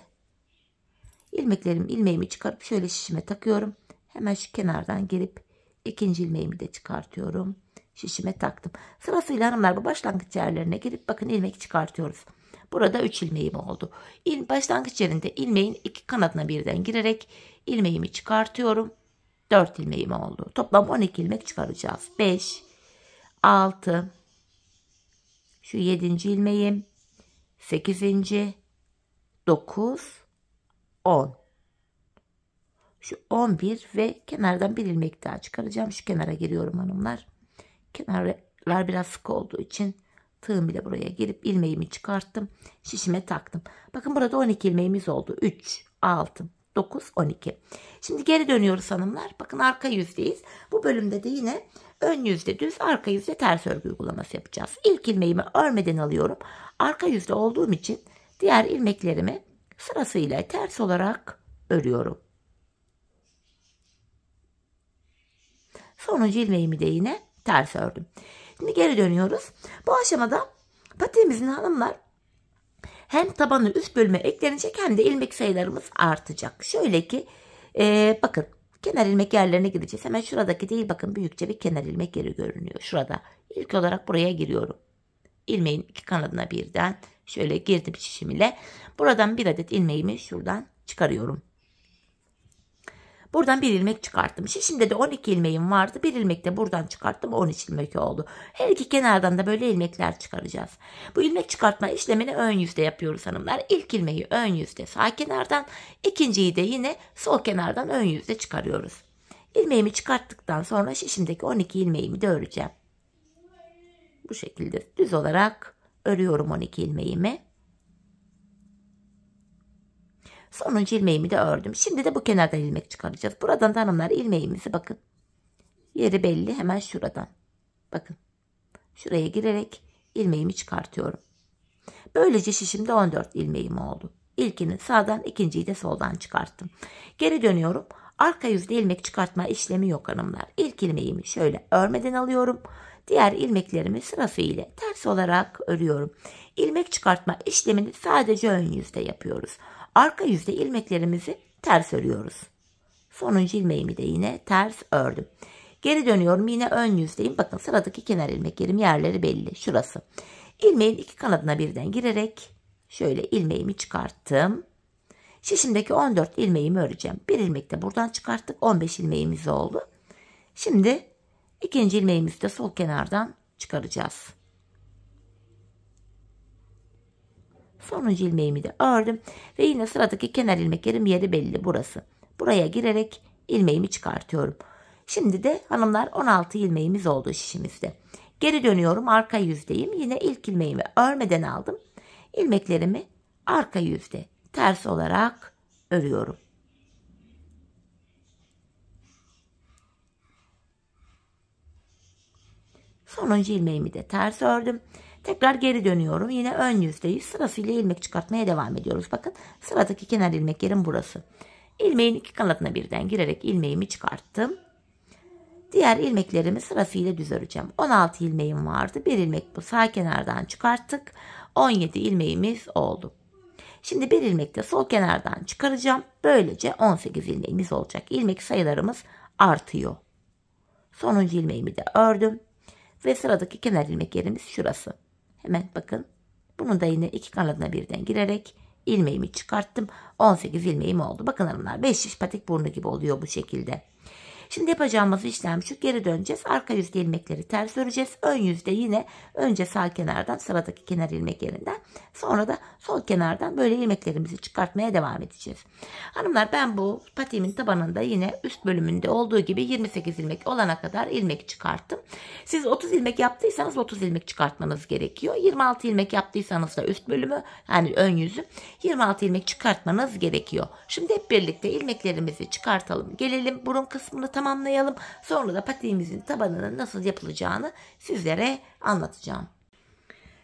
A: İlmeklerim ilmeğimi çıkarıp şöyle şişime takıyorum. Hemen şu kenardan gelip ikinci ilmeğimi de çıkartıyorum. Şişime taktım. Sırasıyla hanımlar bu başlangıç yerlerine girip bakın ilmek çıkartıyoruz. Burada 3 ilmeğim oldu. İl, başlangıç yerinde ilmeğin iki kanadına birden girerek ilmeğimi çıkartıyorum. 4 ilmeğim oldu. Toplam 12 ilmek çıkaracağız. 5, 6, şu 7. ilmeğim, 8. 9, 10. Şu 11 ve kenardan bir ilmek daha çıkaracağım. Şu kenara giriyorum hanımlar. Kenarlar biraz sık olduğu için tığım bile buraya girip ilmeğimi çıkarttım. Şişime taktım. Bakın burada 12 ilmeğimiz oldu. 3, 6, 9, 12. Şimdi geri dönüyoruz hanımlar. Bakın arka yüzdeyiz. Bu bölümde de yine ön yüzde düz, arka yüzde ters örgü uygulaması yapacağız. İlk ilmeğimi örmeden alıyorum. Arka yüzde olduğum için diğer ilmeklerimi sırasıyla ters olarak örüyorum. Sonuncu ilmeğimi de yine ters ördüm. Şimdi geri dönüyoruz. Bu aşamada patiğimizin hanımlar hem tabanı üst bölüme eklenecek hem de ilmek sayılarımız artacak. Şöyle ki e, bakın kenar ilmek yerlerine gideceğiz. Hemen şuradaki değil bakın büyükçe bir kenar ilmek yeri görünüyor. Şurada ilk olarak buraya giriyorum. İlmeğin iki kanadına birden şöyle girdim şişim ile. Buradan bir adet ilmeğimi şuradan çıkarıyorum. Buradan bir ilmek çıkarttım. Şişimde de 12 ilmeğim vardı. Bir ilmek de buradan çıkarttım. 13 ilmek oldu. Her iki kenardan da böyle ilmekler çıkaracağız. Bu ilmek çıkartma işlemini ön yüzde yapıyoruz hanımlar. İlk ilmeği ön yüzde sağ kenardan. ikinciyi de yine sol kenardan ön yüzde çıkarıyoruz. İlmeğimi çıkarttıktan sonra şişimdeki 12 ilmeğimi de öreceğim. Bu şekilde düz olarak örüyorum 12 ilmeğimi. Sonuncu ilmeğimi de ördüm. Şimdi de bu kenardan ilmek çıkaracağız. Buradan da hanımlar ilmeğimizi bakın. Yeri belli hemen şuradan. Bakın. Şuraya girerek ilmeğimi çıkartıyorum. Böylece şişimde 14 ilmeğim oldu. İlkini sağdan ikinciyi de soldan çıkarttım. Geri dönüyorum. Arka yüzde ilmek çıkartma işlemi yok hanımlar. İlk ilmeğimi şöyle örmeden alıyorum. Diğer ilmeklerimi sırasıyla ters olarak örüyorum. İlmek çıkartma işlemini sadece ön yüzde yapıyoruz. Arka yüzde ilmeklerimizi ters örüyoruz. Sonuncu ilmeğimi de yine ters ördüm. Geri dönüyorum yine ön yüzdeyim. Bakın sıradaki kenar ilmeklerim yerleri belli. Şurası. İlmeğin iki kanadına birden girerek şöyle ilmeğimi çıkarttım. Şişimdeki 14 ilmeğimi öreceğim. Bir ilmek de buradan çıkarttık. 15 ilmeğimiz oldu. Şimdi ikinci ilmeğimizi de sol kenardan çıkaracağız. Sonuncu ilmeğimi de ördüm ve yine sıradaki kenar ilmeklerin yeri belli burası. Buraya girerek ilmeğimi çıkartıyorum. Şimdi de hanımlar 16 ilmeğimiz oldu şişimizde. Geri dönüyorum arka yüzdeyim. Yine ilk ilmeğimi örmeden aldım. İlmeklerimi arka yüzde ters olarak örüyorum. Sonuncu ilmeğimi de ters ördüm. Tekrar geri dönüyorum. Yine ön yüzdeyiz. Sırasıyla ilmek çıkartmaya devam ediyoruz. Bakın sıradaki kenar ilmek yerim burası. Ilmeğin iki kanadına birden girerek ilmeğimi çıkarttım. Diğer ilmeklerimi sırasıyla düz öreceğim. 16 ilmeğim vardı. Bir ilmek bu sağ kenardan çıkarttık. 17 ilmeğimiz oldu. Şimdi bir ilmek de sol kenardan çıkaracağım. Böylece 18 ilmeğimiz olacak. İlmek sayılarımız artıyor. Sonuncu ilmeğimi de ördüm. Ve sıradaki kenar ilmek yerimiz şurası. Hemen bakın. Bunun da yine iki kanadına birden girerek ilmeğimi çıkarttım. 18 ilmeğim oldu. Bakın hanımlar 5 şiş patik burnu gibi oluyor bu şekilde. Şimdi yapacağımız işlem şu. Geri döneceğiz. Arka yüzde ilmekleri ters öreceğiz. Ön yüzde yine önce sağ kenardan sıradaki kenar ilmek yerinden sonra da sol kenardan böyle ilmeklerimizi çıkartmaya devam edeceğiz. Hanımlar ben bu patiğimin tabanında yine üst bölümünde olduğu gibi 28 ilmek olana kadar ilmek çıkarttım. Siz 30 ilmek yaptıysanız 30 ilmek çıkartmanız gerekiyor. 26 ilmek yaptıysanız da üst bölümü yani ön yüzü 26 ilmek çıkartmanız gerekiyor. Şimdi hep birlikte ilmeklerimizi çıkartalım. Gelelim burun kısmını tamamlayalım. Sonra da patiğimizin tabanının nasıl yapılacağını sizlere anlatacağım.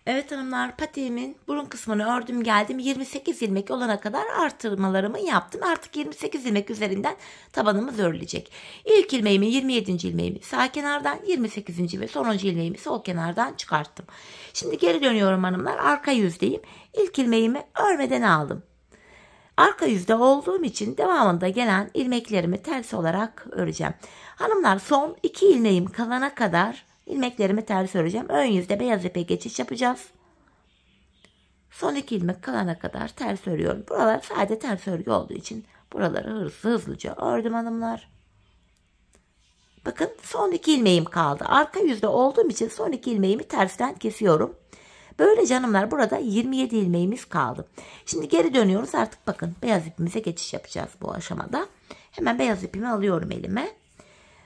A: Evet hanımlar patiğimin burun kısmını ördüm geldim 28 ilmek olana kadar artırmalarımı yaptım. Artık 28 ilmek üzerinden tabanımız örülecek. İlk ilmeğimi 27. ilmeğimi sağ kenardan 28. ve sonuncu ilmeğimi sol kenardan çıkarttım. Şimdi geri dönüyorum hanımlar arka yüzdeyim. İlk ilmeğimi örmeden aldım. Arka yüzde olduğum için devamında gelen ilmeklerimi ters olarak öreceğim. Hanımlar son iki ilmeğim kalana kadar ilmeklerimi ters öreceğim. Ön yüzde beyaz ipe geçiş yapacağız. Son iki ilmek kalana kadar ters örüyorum. Buralar sadece ters örgü olduğu için buraları hızlı hızlıca ördüm hanımlar. Bakın son iki ilmeğim kaldı. Arka yüzde olduğum için son iki ilmeğimi tersten kesiyorum. Böyle canımlar burada 27 ilmeğimiz kaldı. Şimdi geri dönüyoruz artık bakın beyaz ipimize geçiş yapacağız bu aşamada. Hemen beyaz ipimi alıyorum elime.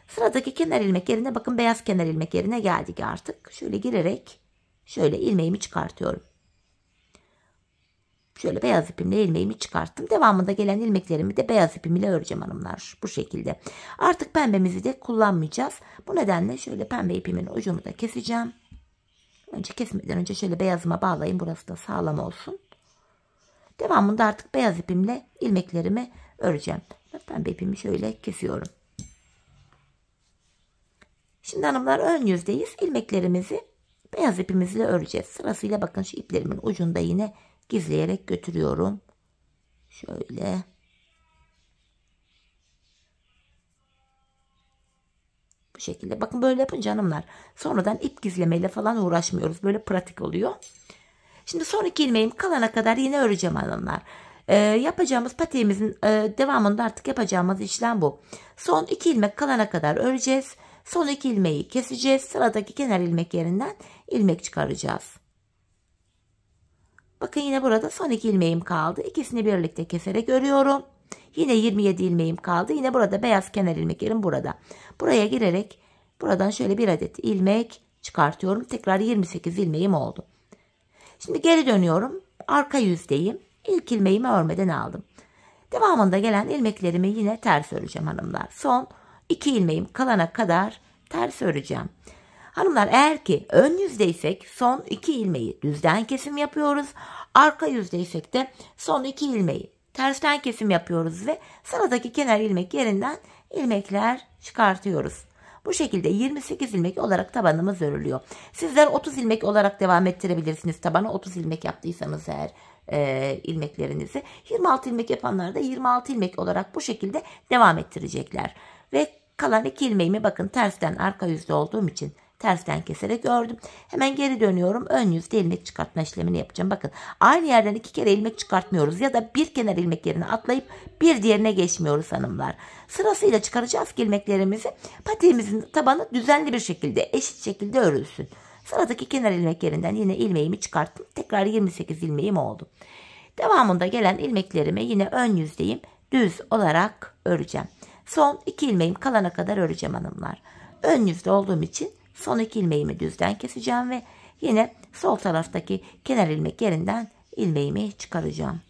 A: Sıradaki kenar ilmek yerine bakın beyaz kenar ilmek yerine geldik artık. Şöyle girerek şöyle ilmeğimi çıkartıyorum. Şöyle beyaz ipimle ilmeğimi çıkarttım. Devamında gelen ilmeklerimi de beyaz ipimle öreceğim hanımlar. Bu şekilde. Artık pembemizi de kullanmayacağız. Bu nedenle şöyle pembe ipimin ucunu da keseceğim. Önce kesmeden önce şöyle beyazıma bağlayayım. Burası da sağlam olsun. Devamında artık beyaz ipimle ilmeklerimi öreceğim. Pembe ipimi şöyle kesiyorum. Şimdi hanımlar ön yüzdeyiz. İlmeklerimizi beyaz ipimizle öreceğiz. Sırasıyla bakın şu iplerimin ucunda yine gizleyerek götürüyorum. Şöyle. bu şekilde. Bakın böyle yapın canımlar. Sonradan ip gizlemeyle falan uğraşmıyoruz. Böyle pratik oluyor. Şimdi sonraki ilmeğim kalana kadar yine öreceğim hanımlar. Ee, yapacağımız patiğimizin e, devamında artık yapacağımız işlem bu. Son iki ilmek kalana kadar öreceğiz. Son iki ilmeği keseceğiz. Sıradaki kenar ilmek yerinden ilmek çıkaracağız. Bakın yine burada son iki ilmeğim kaldı. İkisini birlikte keserek örüyorum. Yine 27 ilmeğim kaldı. Yine burada beyaz kenar ilmeklerim burada. Buraya girerek buradan şöyle bir adet ilmek çıkartıyorum. Tekrar 28 ilmeğim oldu. Şimdi geri dönüyorum. Arka yüzdeyim. İlk ilmeğimi örmeden aldım. Devamında gelen ilmeklerimi yine ters öreceğim hanımlar. Son 2 ilmeğim kalana kadar ters öreceğim. Hanımlar eğer ki ön yüzdeysek son 2 ilmeği düzden kesim yapıyoruz. Arka yüzdeysek de son 2 ilmeği tersten kesim yapıyoruz ve sıradaki kenar ilmek yerinden ilmekler çıkartıyoruz. Bu şekilde 28 ilmek olarak tabanımız örülüyor. Sizler 30 ilmek olarak devam ettirebilirsiniz tabana 30 ilmek yaptıysanız eğer e, ilmeklerinizi. 26 ilmek yapanlar da 26 ilmek olarak bu şekilde devam ettirecekler. Ve kalan iki ilmeğimi bakın tersten arka yüzde olduğum için tersten keserek ördüm. Hemen geri dönüyorum. Ön yüzde ilmek çıkartma işlemini yapacağım. Bakın aynı yerden iki kere ilmek çıkartmıyoruz ya da bir kenar ilmek yerine atlayıp bir diğerine geçmiyoruz hanımlar. Sırasıyla çıkaracağız ilmeklerimizi. Patiğimizin tabanı düzenli bir şekilde eşit şekilde örülsün. Sıradaki kenar ilmek yerinden yine ilmeğimi çıkarttım. Tekrar 28 ilmeğim oldu. Devamında gelen ilmeklerimi yine ön yüzdeyim düz olarak öreceğim. Son iki ilmeğim kalana kadar öreceğim hanımlar. Ön yüzde olduğum için Son iki ilmeğimi düzden keseceğim ve yine sol taraftaki kenar ilmek yerinden ilmeğimi çıkaracağım.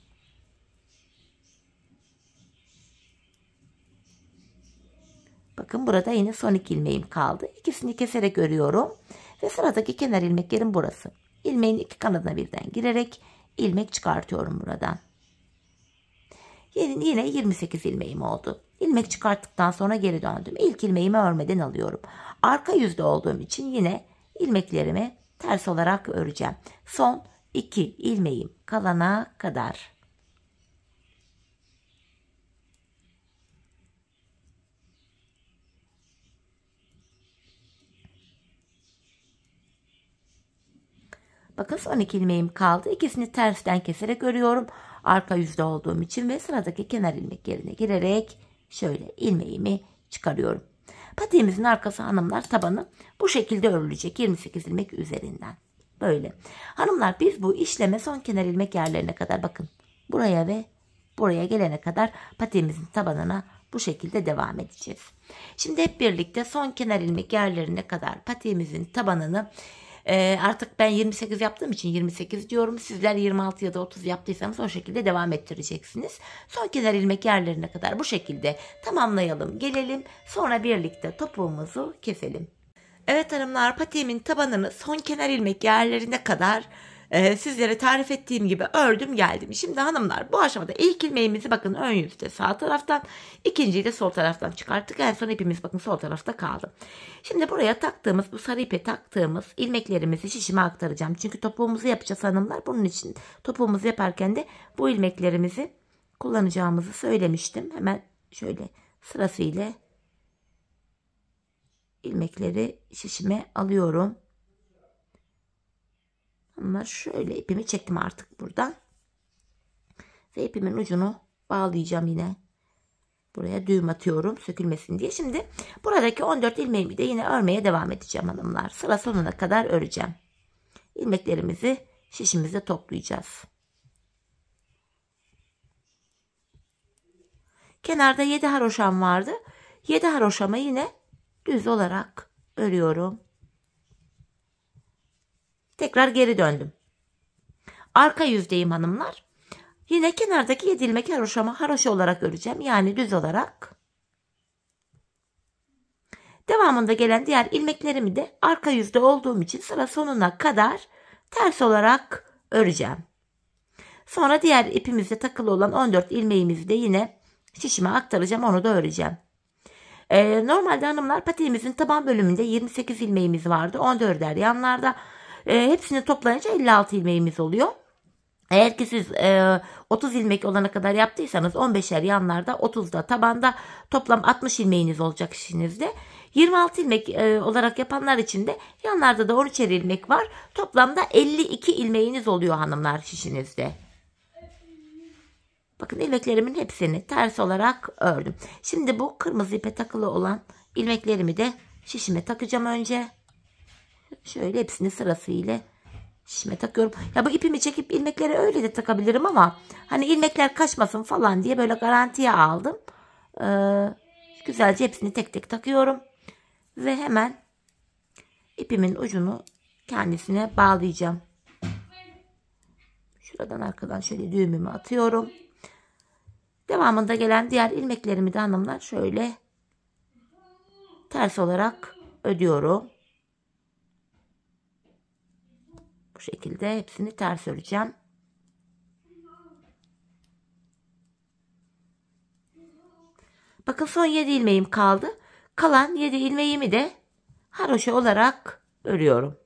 A: Bakın burada yine son iki ilmeğim kaldı. İkisini keserek örüyorum. Ve sıradaki kenar ilmek yerim burası. İlmeğin iki kanadına birden girerek ilmek çıkartıyorum buradan. Yine 28 ilmeğim oldu ilmek çıkarttıktan sonra geri döndüm. İlk ilmeğimi örmeden alıyorum. Arka yüzde olduğum için yine ilmeklerimi ters olarak öreceğim. Son 2 ilmeğim kalana kadar. Bakın son iki ilmeğim kaldı. İkisini tersten keserek örüyorum. Arka yüzde olduğum için ve sıradaki kenar ilmek yerine girerek şöyle ilmeğimi çıkarıyorum. Patiğimizin arkası hanımlar tabanı bu şekilde örülecek 28 ilmek üzerinden. Böyle. Hanımlar biz bu işleme son kenar ilmek yerlerine kadar bakın. Buraya ve buraya gelene kadar patiğimizin tabanına bu şekilde devam edeceğiz. Şimdi hep birlikte son kenar ilmek yerlerine kadar patiğimizin tabanını ee, artık ben 28 yaptığım için 28 diyorum. Sizler 26 ya da 30 yaptıysanız o şekilde devam ettireceksiniz. Son kenar ilmek yerlerine kadar bu şekilde tamamlayalım. Gelelim sonra birlikte topuğumuzu keselim. Evet hanımlar patiğimin tabanını son kenar ilmek yerlerine kadar e, sizlere tarif ettiğim gibi ördüm geldim. Şimdi hanımlar bu aşamada ilk ilmeğimizi bakın ön yüzde sağ taraftan ikinciyi de sol taraftan çıkarttık. En son ipimiz bakın sol tarafta kaldı. Şimdi buraya taktığımız bu sarı ipe taktığımız ilmeklerimizi şişime aktaracağım. Çünkü topuğumuzu yapacağız hanımlar. Bunun için topuğumuzu yaparken de bu ilmeklerimizi kullanacağımızı söylemiştim. Hemen şöyle sırasıyla ilmekleri şişime alıyorum. Bunları şöyle ipimi çektim artık buradan. Ve ipimin ucunu bağlayacağım yine. Buraya düğüm atıyorum sökülmesin diye. Şimdi buradaki 14 ilmeğimi de yine örmeye devam edeceğim hanımlar. Sıra sonuna kadar öreceğim. İlmeklerimizi şişimize toplayacağız. Kenarda 7 haroşam vardı. 7 haroşamı yine düz olarak örüyorum. Tekrar geri döndüm. Arka yüzdeyim hanımlar. Yine kenardaki yedi ilmek haroşama haroşa olarak öreceğim. Yani düz olarak. Devamında gelen diğer ilmeklerimi de arka yüzde olduğum için sıra sonuna kadar ters olarak öreceğim. Sonra diğer ipimizde takılı olan 14 ilmeğimizi de yine şişime aktaracağım. Onu da öreceğim. Ee, normalde hanımlar patiğimizin taban bölümünde 28 ilmeğimiz vardı. 14'er yanlarda e, hepsini toplayınca 56 ilmeğimiz oluyor. Eğer ki siz e, 30 ilmek olana kadar yaptıysanız 15'er yanlarda 30'da tabanda toplam 60 ilmeğiniz olacak işinizde. 26 ilmek e, olarak yapanlar için de yanlarda da 13'er ilmek var. Toplamda 52 ilmeğiniz oluyor hanımlar şişinizde. Bakın ilmeklerimin hepsini ters olarak ördüm. Şimdi bu kırmızı ipe takılı olan ilmeklerimi de şişime takacağım önce. Şöyle hepsini sırasıyla şişme takıyorum. Ya bu ipimi çekip ilmekleri öyle de takabilirim ama hani ilmekler kaçmasın falan diye böyle garantiye aldım. Ee, güzelce hepsini tek tek takıyorum. Ve hemen ipimin ucunu kendisine bağlayacağım. Şuradan arkadan şöyle düğümümü atıyorum. Devamında gelen diğer ilmeklerimi de hanımlar şöyle ters olarak ödüyorum. Bu şekilde hepsini ters öreceğim. Bakın son 7 ilmeğim kaldı. Kalan 7 ilmeğimi de haroşa olarak örüyorum.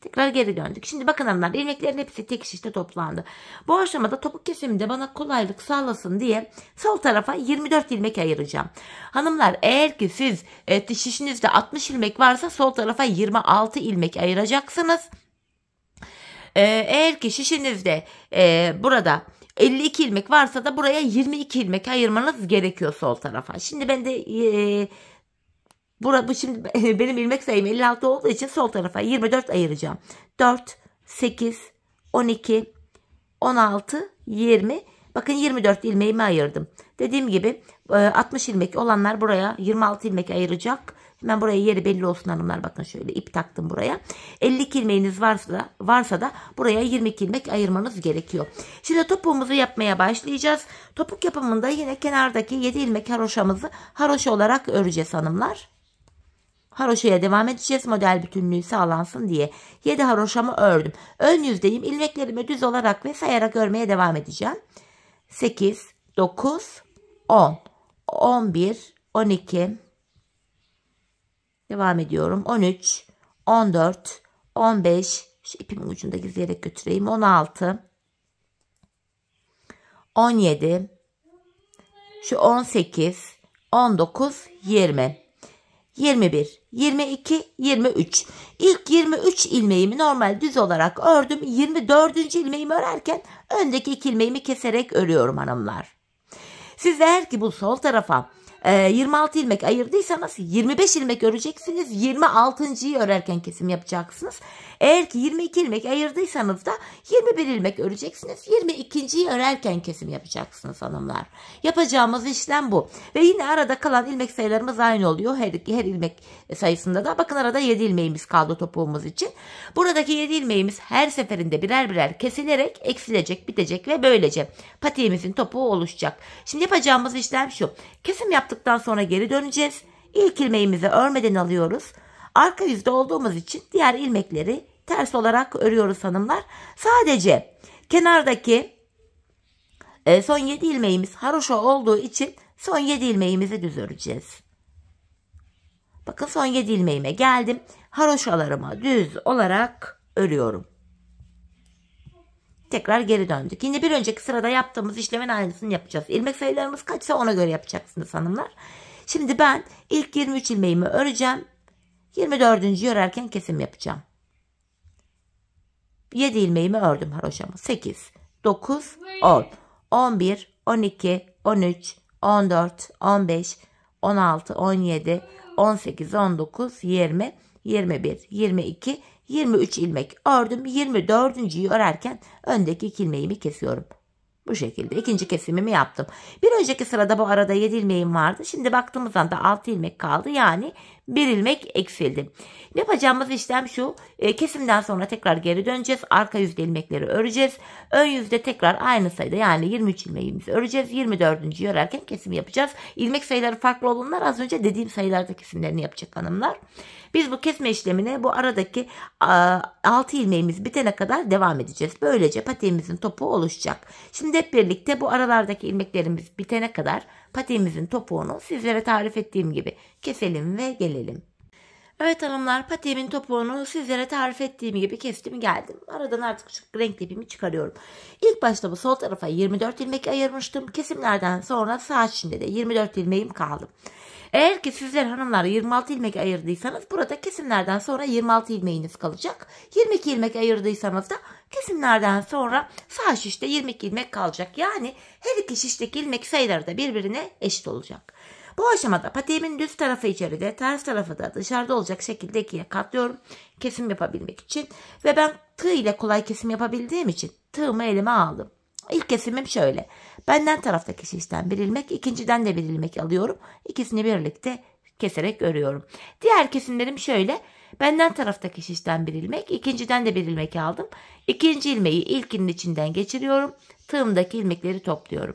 A: Tekrar geri döndük. Şimdi bakın hanımlar ilmeklerin hepsi tek şişte toplandı. Bu aşamada topuk kesiminde bana kolaylık sağlasın diye sol tarafa 24 ilmek ayıracağım. Hanımlar eğer ki siz e, şişinizde 60 ilmek varsa sol tarafa 26 ilmek ayıracaksınız. E, eğer ki şişinizde e, burada 52 ilmek varsa da buraya 22 ilmek ayırmanız gerekiyor sol tarafa. Şimdi ben de e, Burada bu şimdi benim ilmek sayım 56 olduğu için sol tarafa 24 ayıracağım. 4, 8, 12, 16, 20. Bakın 24 ilmeğimi ayırdım. Dediğim gibi 60 e, ilmek olanlar buraya 26 ilmek ayıracak. Hemen buraya yeri belli olsun hanımlar. Bakın şöyle ip taktım buraya. 52 ilmeğiniz varsa da, varsa da buraya 22 ilmek ayırmanız gerekiyor. Şimdi topuğumuzu yapmaya başlayacağız. Topuk yapımında yine kenardaki 7 ilmek haroşamızı haroşa olarak öreceğiz hanımlar. Haroşaya devam edeceğiz model bütünlüğü sağlansın diye. 7 haroşamı ördüm. Ön yüzdeyim. ilmeklerimi düz olarak ve sayarak örmeye devam edeceğim. 8, 9, 10, 11, 12, devam ediyorum. 13, 14, 15, şu ipimin ucunda gizleyerek götüreyim. 16, 17, şu 18, 19, 20. 21, 22, 23. İlk 23 ilmeğimi normal düz olarak ördüm. 24. ilmeğimi örerken öndeki iki ilmeğimi keserek örüyorum hanımlar. Siz eğer ki bu sol tarafa 26 e, ilmek ayırdıysanız 25 ilmek öreceksiniz. 26.yı örerken kesim yapacaksınız. Eğer ki 22 ilmek ayırdıysanız da 21 ilmek öreceksiniz. 22.yi örerken kesim yapacaksınız hanımlar. Yapacağımız işlem bu. Ve yine arada kalan ilmek sayılarımız aynı oluyor. Her, her ilmek sayısında da bakın arada 7 ilmeğimiz kaldı topuğumuz için. Buradaki 7 ilmeğimiz her seferinde birer birer kesilerek eksilecek, bitecek ve böylece patiğimizin topuğu oluşacak. Şimdi yapacağımız işlem şu. Kesim yaptıktan sonra geri döneceğiz. İlk ilmeğimizi örmeden alıyoruz. Arka yüzde olduğumuz için diğer ilmekleri ters olarak örüyoruz hanımlar. Sadece kenardaki e, son 7 ilmeğimiz haroşa olduğu için son 7 ilmeğimizi düz öreceğiz. Bakın son 7 ilmeğime geldim. Haroşalarımı düz olarak örüyorum. Tekrar geri döndük. Yine bir önceki sırada yaptığımız işlemin aynısını yapacağız. İlmek sayılarımız kaçsa ona göre yapacaksınız hanımlar. Şimdi ben ilk 23 ilmeğimi öreceğim. 24. örerken kesim yapacağım. 7 ilmeğimi ördüm haroşamı. 8, 9, 10, 11, 12, 13, 14, 15, 16, 17, 18, 19, 20, 21, 22, 23 ilmek ördüm. 24.yi örerken öndeki ilmeğimi kesiyorum. Bu şekilde ikinci kesimimi yaptım. Bir önceki sırada bu arada 7 ilmeğim vardı. Şimdi baktığımız anda 6 ilmek kaldı. Yani 1 ilmek eksildi. Yapacağımız işlem şu. E, kesimden sonra tekrar geri döneceğiz. Arka yüzde ilmekleri öreceğiz. Ön yüzde tekrar aynı sayıda yani 23 ilmeğimizi öreceğiz. 24. örerken kesim yapacağız. İlmek sayıları farklı olanlar az önce dediğim sayılarda kesimlerini yapacak hanımlar. Biz bu kesme işlemine bu aradaki 6 ilmeğimiz bitene kadar devam edeceğiz. Böylece patiğimizin topu oluşacak. Şimdi hep birlikte bu aralardaki ilmeklerimiz bitene kadar patiğimizin topuğunu sizlere tarif ettiğim gibi keselim ve gelelim. Evet hanımlar patiğimin topuğunu sizlere tarif ettiğim gibi kestim geldim. Aradan artık şu renkli ipimi çıkarıyorum. İlk başta bu sol tarafa 24 ilmek ayırmıştım. Kesimlerden sonra sağ şimdi de 24 ilmeğim kaldı. Eğer ki sizler hanımlar 26 ilmek ayırdıysanız burada kesimlerden sonra 26 ilmeğiniz kalacak. 22 ilmek ayırdıysanız da kesimlerden sonra sağ şişte 22 ilmek kalacak. Yani her iki şişteki ilmek sayıları da birbirine eşit olacak. Bu aşamada patiğimin düz tarafı içeride, ters tarafı da dışarıda olacak şekilde ikiye katlıyorum kesim yapabilmek için. Ve ben tığ ile kolay kesim yapabildiğim için tığımı elime aldım. İlk kesimim şöyle. Benden taraftaki şişten bir ilmek, ikinciden de bir ilmek alıyorum. İkisini birlikte keserek örüyorum. Diğer kesimlerim şöyle. Benden taraftaki şişten bir ilmek, ikinciden de bir ilmek aldım. İkinci ilmeği ilkinin içinden geçiriyorum. Tığımdaki ilmekleri topluyorum.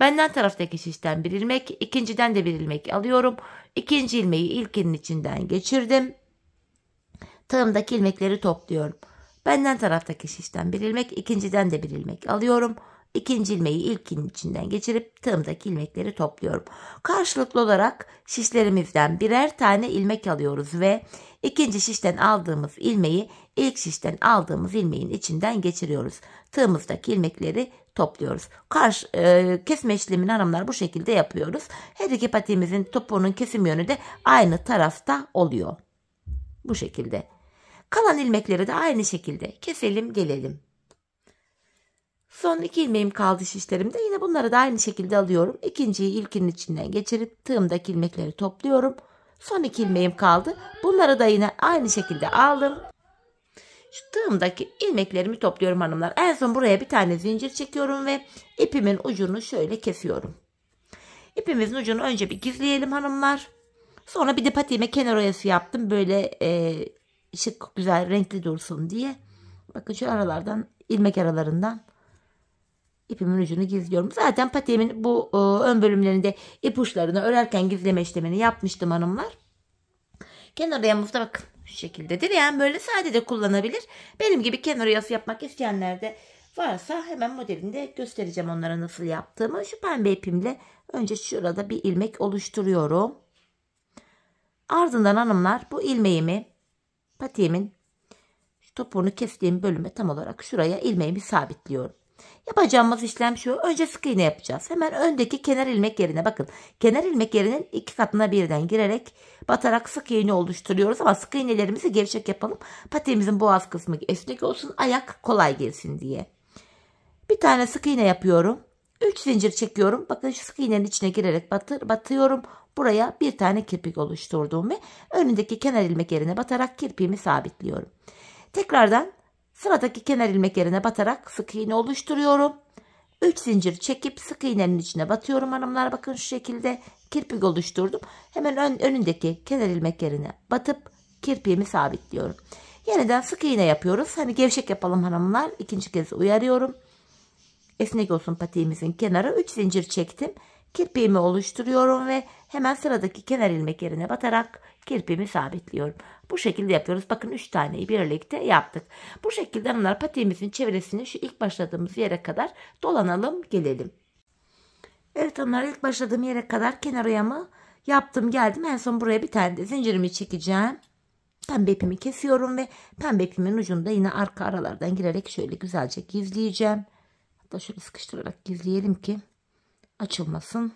A: Benden taraftaki şişten bir ilmek, ikinciden de bir ilmek alıyorum. İkinci ilmeği ilkinin içinden geçirdim. Tığımdaki ilmekleri topluyorum. Benden taraftaki şişten bir ilmek, ikinciden de bir ilmek alıyorum. İkinci ilmeği ilkinin içinden geçirip tığımdaki ilmekleri topluyorum. Karşılıklı olarak şişlerimizden birer tane ilmek alıyoruz ve ikinci şişten aldığımız ilmeği ilk şişten aldığımız ilmeğin içinden geçiriyoruz. Tığımızdaki ilmekleri topluyoruz. Karşı, e, kesme işlemini hanımlar bu şekilde yapıyoruz. Her iki patiğimizin topuğunun kesim yönü de aynı tarafta oluyor. Bu şekilde. Kalan ilmekleri de aynı şekilde keselim gelelim. Son iki ilmeğim kaldı şişlerimde. Yine bunları da aynı şekilde alıyorum. İkinciyi ilkinin içinden geçirip tığımdaki ilmekleri topluyorum. Son iki ilmeğim kaldı. Bunları da yine aynı şekilde aldım. Şu tığımdaki ilmeklerimi topluyorum hanımlar. En son buraya bir tane zincir çekiyorum ve ipimin ucunu şöyle kesiyorum. İpimizin ucunu önce bir gizleyelim hanımlar. Sonra bir de patiğime kenar oyası yaptım. Böyle e, şık güzel renkli dursun diye. Bakın şu aralardan ilmek aralarından ipimin ucunu gizliyorum. Zaten patiğimin bu e, ön bölümlerinde ipuçlarını örerken gizleme işlemini yapmıştım hanımlar. Kenar yamufta bakın şu şekildedir. Yani böyle sade de kullanabilir. Benim gibi kenar yası yapmak isteyenler de varsa hemen modelinde göstereceğim onlara nasıl yaptığımı. Şu pembe ipimle önce şurada bir ilmek oluşturuyorum. Ardından hanımlar bu ilmeğimi patiğimin topuğunu kestiğim bölüme tam olarak şuraya ilmeğimi sabitliyorum. Yapacağımız işlem şu. Önce sık iğne yapacağız. Hemen öndeki kenar ilmek yerine bakın. Kenar ilmek yerinin iki katına birden girerek batarak sık iğne oluşturuyoruz ama sık iğnelerimizi gevşek yapalım. Patiğimizin boğaz kısmı esnek olsun. Ayak kolay gelsin diye. Bir tane sık iğne yapıyorum. 3 zincir çekiyorum. Bakın şu sık iğnenin içine girerek batır, batıyorum. Buraya bir tane kirpik oluşturdum ve önündeki kenar ilmek yerine batarak kirpiğimi sabitliyorum. Tekrardan Sıradaki kenar ilmek yerine batarak sık iğne oluşturuyorum. 3 zincir çekip sık iğnenin içine batıyorum hanımlar. Bakın şu şekilde kirpik oluşturdum. Hemen ön, önündeki kenar ilmek yerine batıp kirpiğimi sabitliyorum. Yeniden sık iğne yapıyoruz. Hani gevşek yapalım hanımlar. İkinci kez uyarıyorum. Esnek olsun patiğimizin kenarı. 3 zincir çektim. Kirpiğimi oluşturuyorum ve hemen sıradaki kenar ilmek yerine batarak kirpiğimi sabitliyorum. Bu şekilde yapıyoruz. Bakın 3 taneyi birlikte yaptık. Bu şekilde onlar patiğimizin çevresini şu ilk başladığımız yere kadar dolanalım gelelim. Evet onlar ilk başladığım yere kadar kenar oyamı yaptım geldim. En son buraya bir tane de zincirimi çekeceğim. Pembe ipimi kesiyorum ve pembe ipimin ucunda yine arka aralardan girerek şöyle güzelce gizleyeceğim. Hatta şöyle sıkıştırarak gizleyelim ki açılmasın.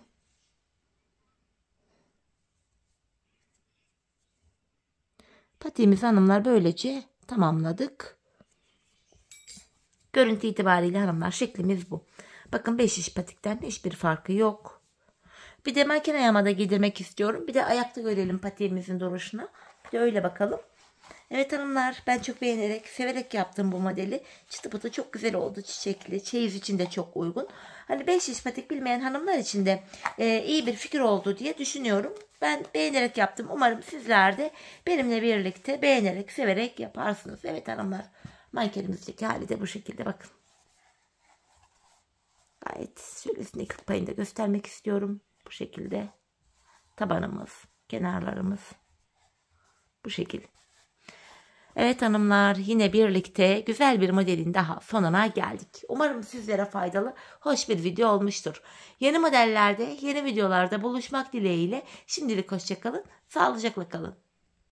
A: Patiğimizi hanımlar böylece tamamladık. Görüntü itibariyle hanımlar şeklimiz bu. Bakın 5 iş patikten hiçbir farkı yok. Bir de makine yamada giydirmek istiyorum. Bir de ayakta görelim patiğimizin duruşunu. Bir de öyle bakalım. Evet hanımlar ben çok beğenerek severek yaptım bu modeli. Çıtı pıtı çok güzel oldu çiçekli. Çeyiz için de çok uygun. Hani 5 ispatik bilmeyen hanımlar için de e, iyi bir fikir oldu diye düşünüyorum. Ben beğenerek yaptım. Umarım sizler de benimle birlikte beğenerek severek yaparsınız. Evet hanımlar mankenimizdeki hali de bu şekilde bakın. Gayet şöyle üstündeki payını da göstermek istiyorum. Bu şekilde tabanımız, kenarlarımız bu şekilde. Evet hanımlar yine birlikte güzel bir modelin daha sonuna geldik. Umarım sizlere faydalı, hoş bir video olmuştur. Yeni modellerde, yeni videolarda buluşmak dileğiyle şimdilik hoşçakalın, sağlıcakla kalın.